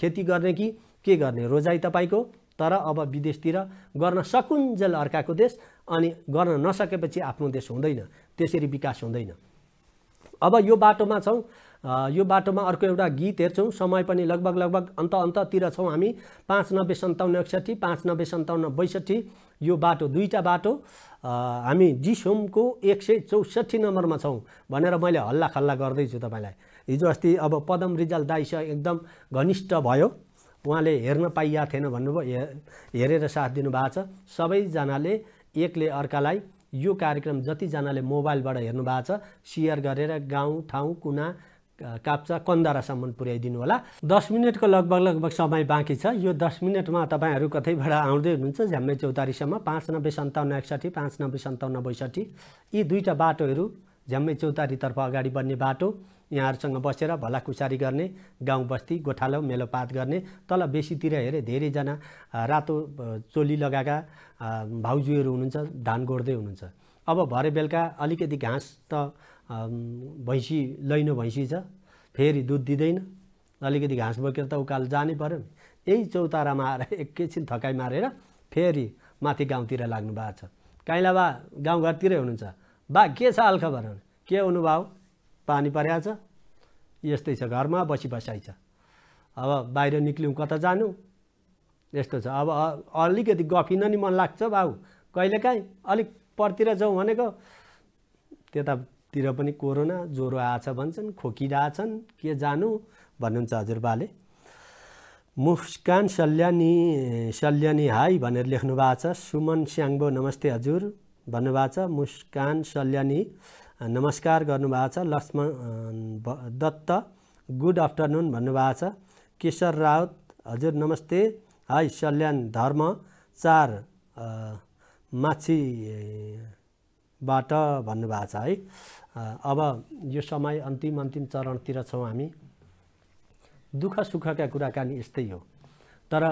खेती गर्ने कि के गर्ने रोजाइ तपाईँको तर अब विदेशतिर गर्न सकुन्जेल अर्काको देश अनि गर्न नसकेपछि आफ्नो देश हुँदैन त्यसरी विकास हुँदैन अब यो बाटोमा छौँ यो बाटोमा अर्को एउटा गीत हेर्छौँ समय पनि लगभग लगभग अन्त अन्ततिर छौँ हामी पाँच नब्बे सन्ताउन्न एकसट्ठी पाँच नब्बे सन्ताउन्न बैसठी यो बाटो दुईवटा बाटो हामी जिसोमको एक सय चौसठी नम्बरमा छौँ भनेर मैले हल्ला खल्ला गर्दैछु तपाईँलाई हिजो अस्ति अब पदम रिजाल दाइस एकदम घनिष्ठ भयो उहाँले हेर्न पाइएको थिएन भन्नुभयो हेरेर साथ दिनुभएको छ सबैजनाले एकले अर्कालाई यो कार्यक्रम जतिजनाले मोबाइलबाट हेर्नु भएको छ सेयर गरेर गाउँ ठाउँ कुना काप्चा कन्दारासम्म पुर्याइदिनु होला दस मिनटको लगभग लगभग समय बाँकी छ यो दस मिनटमा तपाईँहरू कतैबाट आउँदै हुनुहुन्छ झ्याम्मे चौतारीसम्म पाँच नब्बे सन्ताउन्न एकसाठी पाँच नब्बे सन्ताउन्न बैसठी यी दुईवटा बाटोहरू झ्याम्मे चौतारीतर्फ अगाडि बढ्ने बाटो यहाँहरूसँग बसेर भलाकुसारी गर्ने गाउँ बस्ती गोठालो मेलोपात गर्ने तल बेसीतिर हेरे धेरैजना रातो चोली लगाएका भाउजूहरू हुनुहुन्छ धान गोड्दै हुनुहुन्छ अब भरे बेलुका अलिकति घाँस त भैँसी लैनो भैँसी छ फेरि दुध दिँदैन अलिकति घाँस बोकेर त उकाल जानै पऱ्यो नि यही चौतारामा आएर एकैछिन थकाइ मारेर फेरि माथि गाउँतिर लाग्नु भएको छ काइला बा गाउँघरतिरै हुनुहुन्छ बा के छ अल्खबर के हुनुभयो पानी परेको छ यस्तै छ घरमा बसी बसाइ छ अब बाहिर निक्ल्यौँ कता जानु यस्तो छ अब अलिकति गफिन नि मन लाग्छ भाउ कहिलेकाहीँ अलिक परतिर जाउँ भनेको त्यतातिर पनि कोरोना ज्वरो आएछ भन्छन् खोकिरहेछन् के जानु भन्नुहुन्छ हजुरबाले मुस्कान सल्यानी सल्यानी हाई भनेर लेख्नु भएको छ सुमन स्याङ्बो नमस्ते हजुर भन्नुभएको छ मुस्कान सल्यानी नमस्कार गर्नुभएको छ लक्ष्मण दत्त गुड आफ्टरनुन भन्नुभएको छ केशर राउत हजुर नमस्ते है सल्यान धर्म चार माछीबाट भन्नुभएको छ है अब यो समय अन्तिम अन्तिम चरणतिर छौँ हामी दुःख सुखका कुराकानी यस्तै हो तर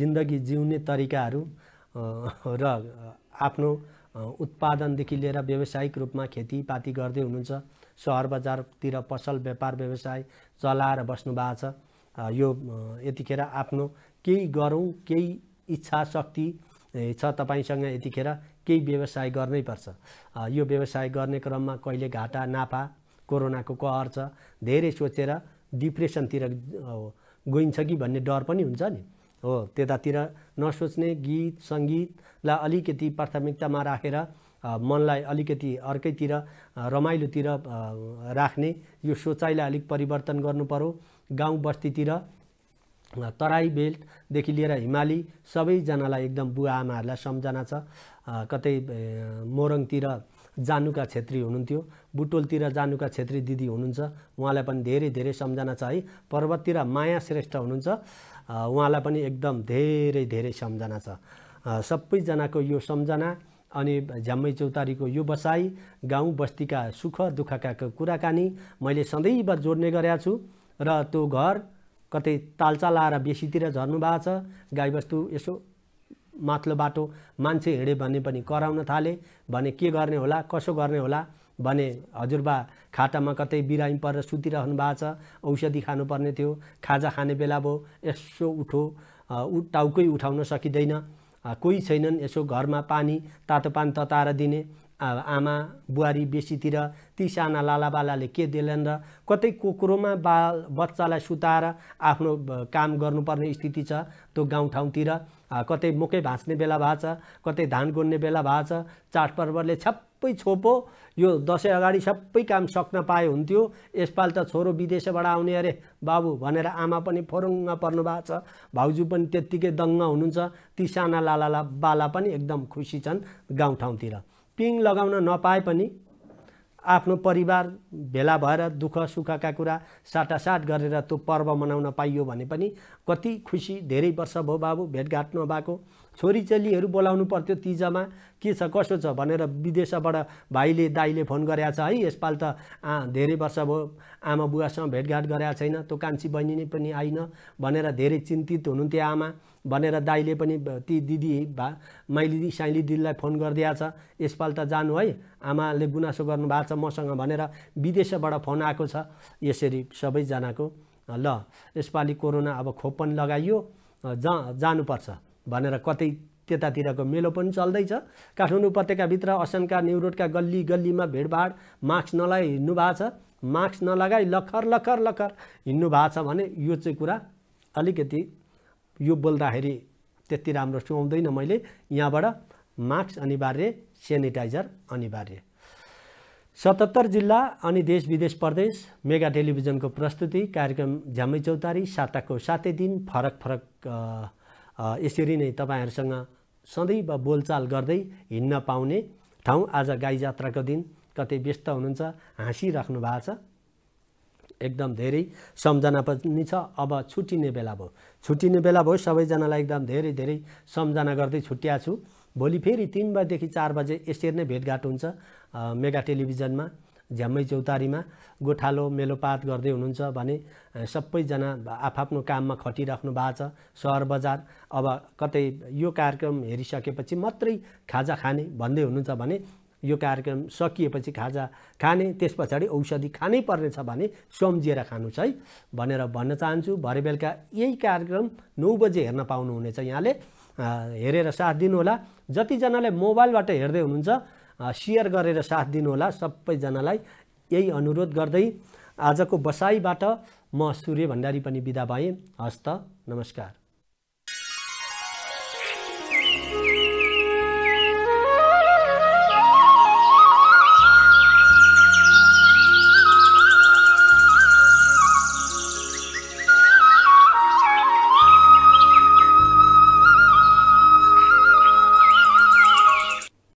जिन्दगी जिउने तरिकाहरू र आफ्नो उत्पादनदेखि लिएर व्यावसायिक रूपमा खेतीपाती गर्दै हुनुहुन्छ सहर बजारतिर पसल व्यापार व्यवसाय चलाएर बस्नु भएको छ यो यतिखेर आफ्नो केही गरौँ केही इच्छा शक्ति छ तपाईँसँग यतिखेर केही व्यवसाय गर्नैपर्छ यो व्यवसाय गर्ने क्रममा कहिले घाटा नाफा कोरोनाको कहर छ धेरै सोचेर डिप्रेसनतिर गइन्छ कि भन्ने डर पनि हुन्छ नि हो त्यतातिर नसोच्ने गीत सङ्गीतलाई अलिकति प्राथमिकतामा राखेर मनलाई अलिकति अर्कैतिर रमाइलोतिर राख्ने यो सोचाइलाई अलिक परिवर्तन गर्नुपऱ्यो गाउँ बस्तीतिर तराई बेल्टदेखि लिएर हिमाली सबैजनालाई एकदम बुवा आमाहरूलाई सम्झना छ कतै मोरङतिर जानुका छेत्री हुनुहुन्थ्यो बुटोलतिर जानुका छेत्री दिदी हुनुहुन्छ उहाँलाई पनि धेरै धेरै सम्झना छ है पर्वततिर माया श्रेष्ठ हुनुहुन्छ उहाँलाई पनि एकदम धेरै धेरै सम्झना छ सबैजनाको यो सम्झना अनि झ्याम्मै चौतारीको यो बसाई गाउँ बस्तीका सुख दुःखका कुराकानी मैले सधैँभर जोड्ने गरेका छु र त्यो घर कतै तालचा लाएर बेसीतिर झर्नु भएको छ गाईबस्तु यसो माथिल्लो बाटो मान्छे हिँडे भने पनि कराउन थाले भने के गर्ने होला कसो गर्ने होला भने हजुरबा खाटामा कतै बिरामी परेर सुतिरहनु भएको छ औषधि खानुपर्ने थियो खाजा खाने बेला भयो यसो उठो उ टाउकै उठाउन सकिँदैन कोही छैनन् यसो घरमा पानी तातो पानी तताएर दिने आमा बुहारी बेसीतिर ती साना लालाबालाले के दिएनन् र कतै कुकुरोमा बाल बच्चालाई सुताएर आफ्नो काम गर्नुपर्ने स्थिति छ त्यो गाउँठाउँतिर कतै मकै भाँच्ने बेला भएको छ कतै धान गोड्ने बेला भएको छ चाडपर्वले छप सबै छोपो यो दसैँ अगाडि सबै काम सक्न पाए हुन्थ्यो यसपालि त छोरो विदेशबाट आउने अरे बाबु भनेर आमा पनि फोरुङ्ग पर्नु छ भाउजू पनि त्यत्तिकै दङ्ग हुनुहुन्छ ती साना लाला बाला पनि एकदम खुसी छन् गाउँठाउँतिर पिङ लगाउन नपाए पनि आफ्नो परिवार भेला भएर दुःख सुखका कुरा साटासाट गरेर त्यो पर्व मनाउन पाइयो भने पनि कति खुसी धेरै वर्ष भयो बाबु भेटघाट नभएको छोरी चेलीहरू बोलाउनु पर्थ्यो तिजमा के छ कसो छ भनेर विदेशबाट भाइले दाइले फोन गरेका छ है यसपालि त धेरै वर्ष भयो आमा बुवासँग भेटघाट गरेका छैन त्यो कान्छी बहिनी नै पनि आइन भनेर धेरै चिन्तित हुनुहुन्थ्यो आमा भनेर दाइले पनि ती दिदी भा माइली दिदी साइली दिदीलाई फोन छ यसपालि त जानु है आमाले गुनासो गर्नुभएको छ मसँग भनेर विदेशबाट फोन आएको छ यसरी सबैजनाको ल यसपालि कोरोना अब खोप पनि लगाइयो जा जानुपर्छ भनेर कतै त्यतातिरको मेलो पनि चल्दैछ काठमाडौँ उपत्यकाभित्र असनका न्यु रोडका गल्ली गल्लीमा भिडभाड मास्क नलाइ हिँड्नु भएको छ मास्क नलगाई लखर लखर लखर हिँड्नु भएको छ भने यो चाहिँ कुरा अलिकति यो बोल्दाखेरि त्यति राम्रो सुहाउँदैन मैले यहाँबाट मास्क अनिवार्य सेनिटाइजर अनिवार्य सतहत्तर जिल्ला अनि देश विदेश प्रदेश मेगा टेलिभिजनको प्रस्तुति कार्यक्रम झ्यामै चौतारी साताको सातै दिन फरक फरक यसरी नै तपाईँहरूसँग सधैँ बोलचाल गर्दै हिँड्न पाउने ठाउँ आज गाई जात्राको दिन कतै व्यस्त हुनुहुन्छ हाँसिराख्नु भएको छ एकदम धेरै सम्झना पनि छ अब छुट्टिने बेला भयो छुट्टिने बेला भयो सबैजनालाई एकदम धेरै धेरै सम्झना गर्दै छुट्याएको छु भोलि फेरि तिन बजेदेखि चार बजे यसरी नै भेटघाट हुन्छ मेगा टेलिभिजनमा झ्याम्मै चौतारीमा गोठालो मेलोपात गर्दै हुनुहुन्छ भने सबैजना आफआफ्नो काममा खटिराख्नु भएको छ सहर बजार अब कतै यो कार्यक्रम हेरिसकेपछि मात्रै खाजा खाने भन्दै हुनुहुन्छ भने यो कार्यक्रम सकिएपछि खाजा खाने त्यस पछाडि औषधि खानै पर्नेछ भने सम्झिएर छ है भनेर भन्न चाहन्छु भरे बेलुका यही कार्यक्रम नौ बजे हेर्न पाउनुहुनेछ यहाँले हेरेर साथ दिनुहोला जतिजनाले मोबाइलबाट हेर्दै हुनुहुन्छ सेयर गरेर साथ दिनुहोला सबैजनालाई यही अनुरोध गर्दै आजको बसाइबाट म सूर्य भण्डारी पनि बिदा भएँ हस्त नमस्कार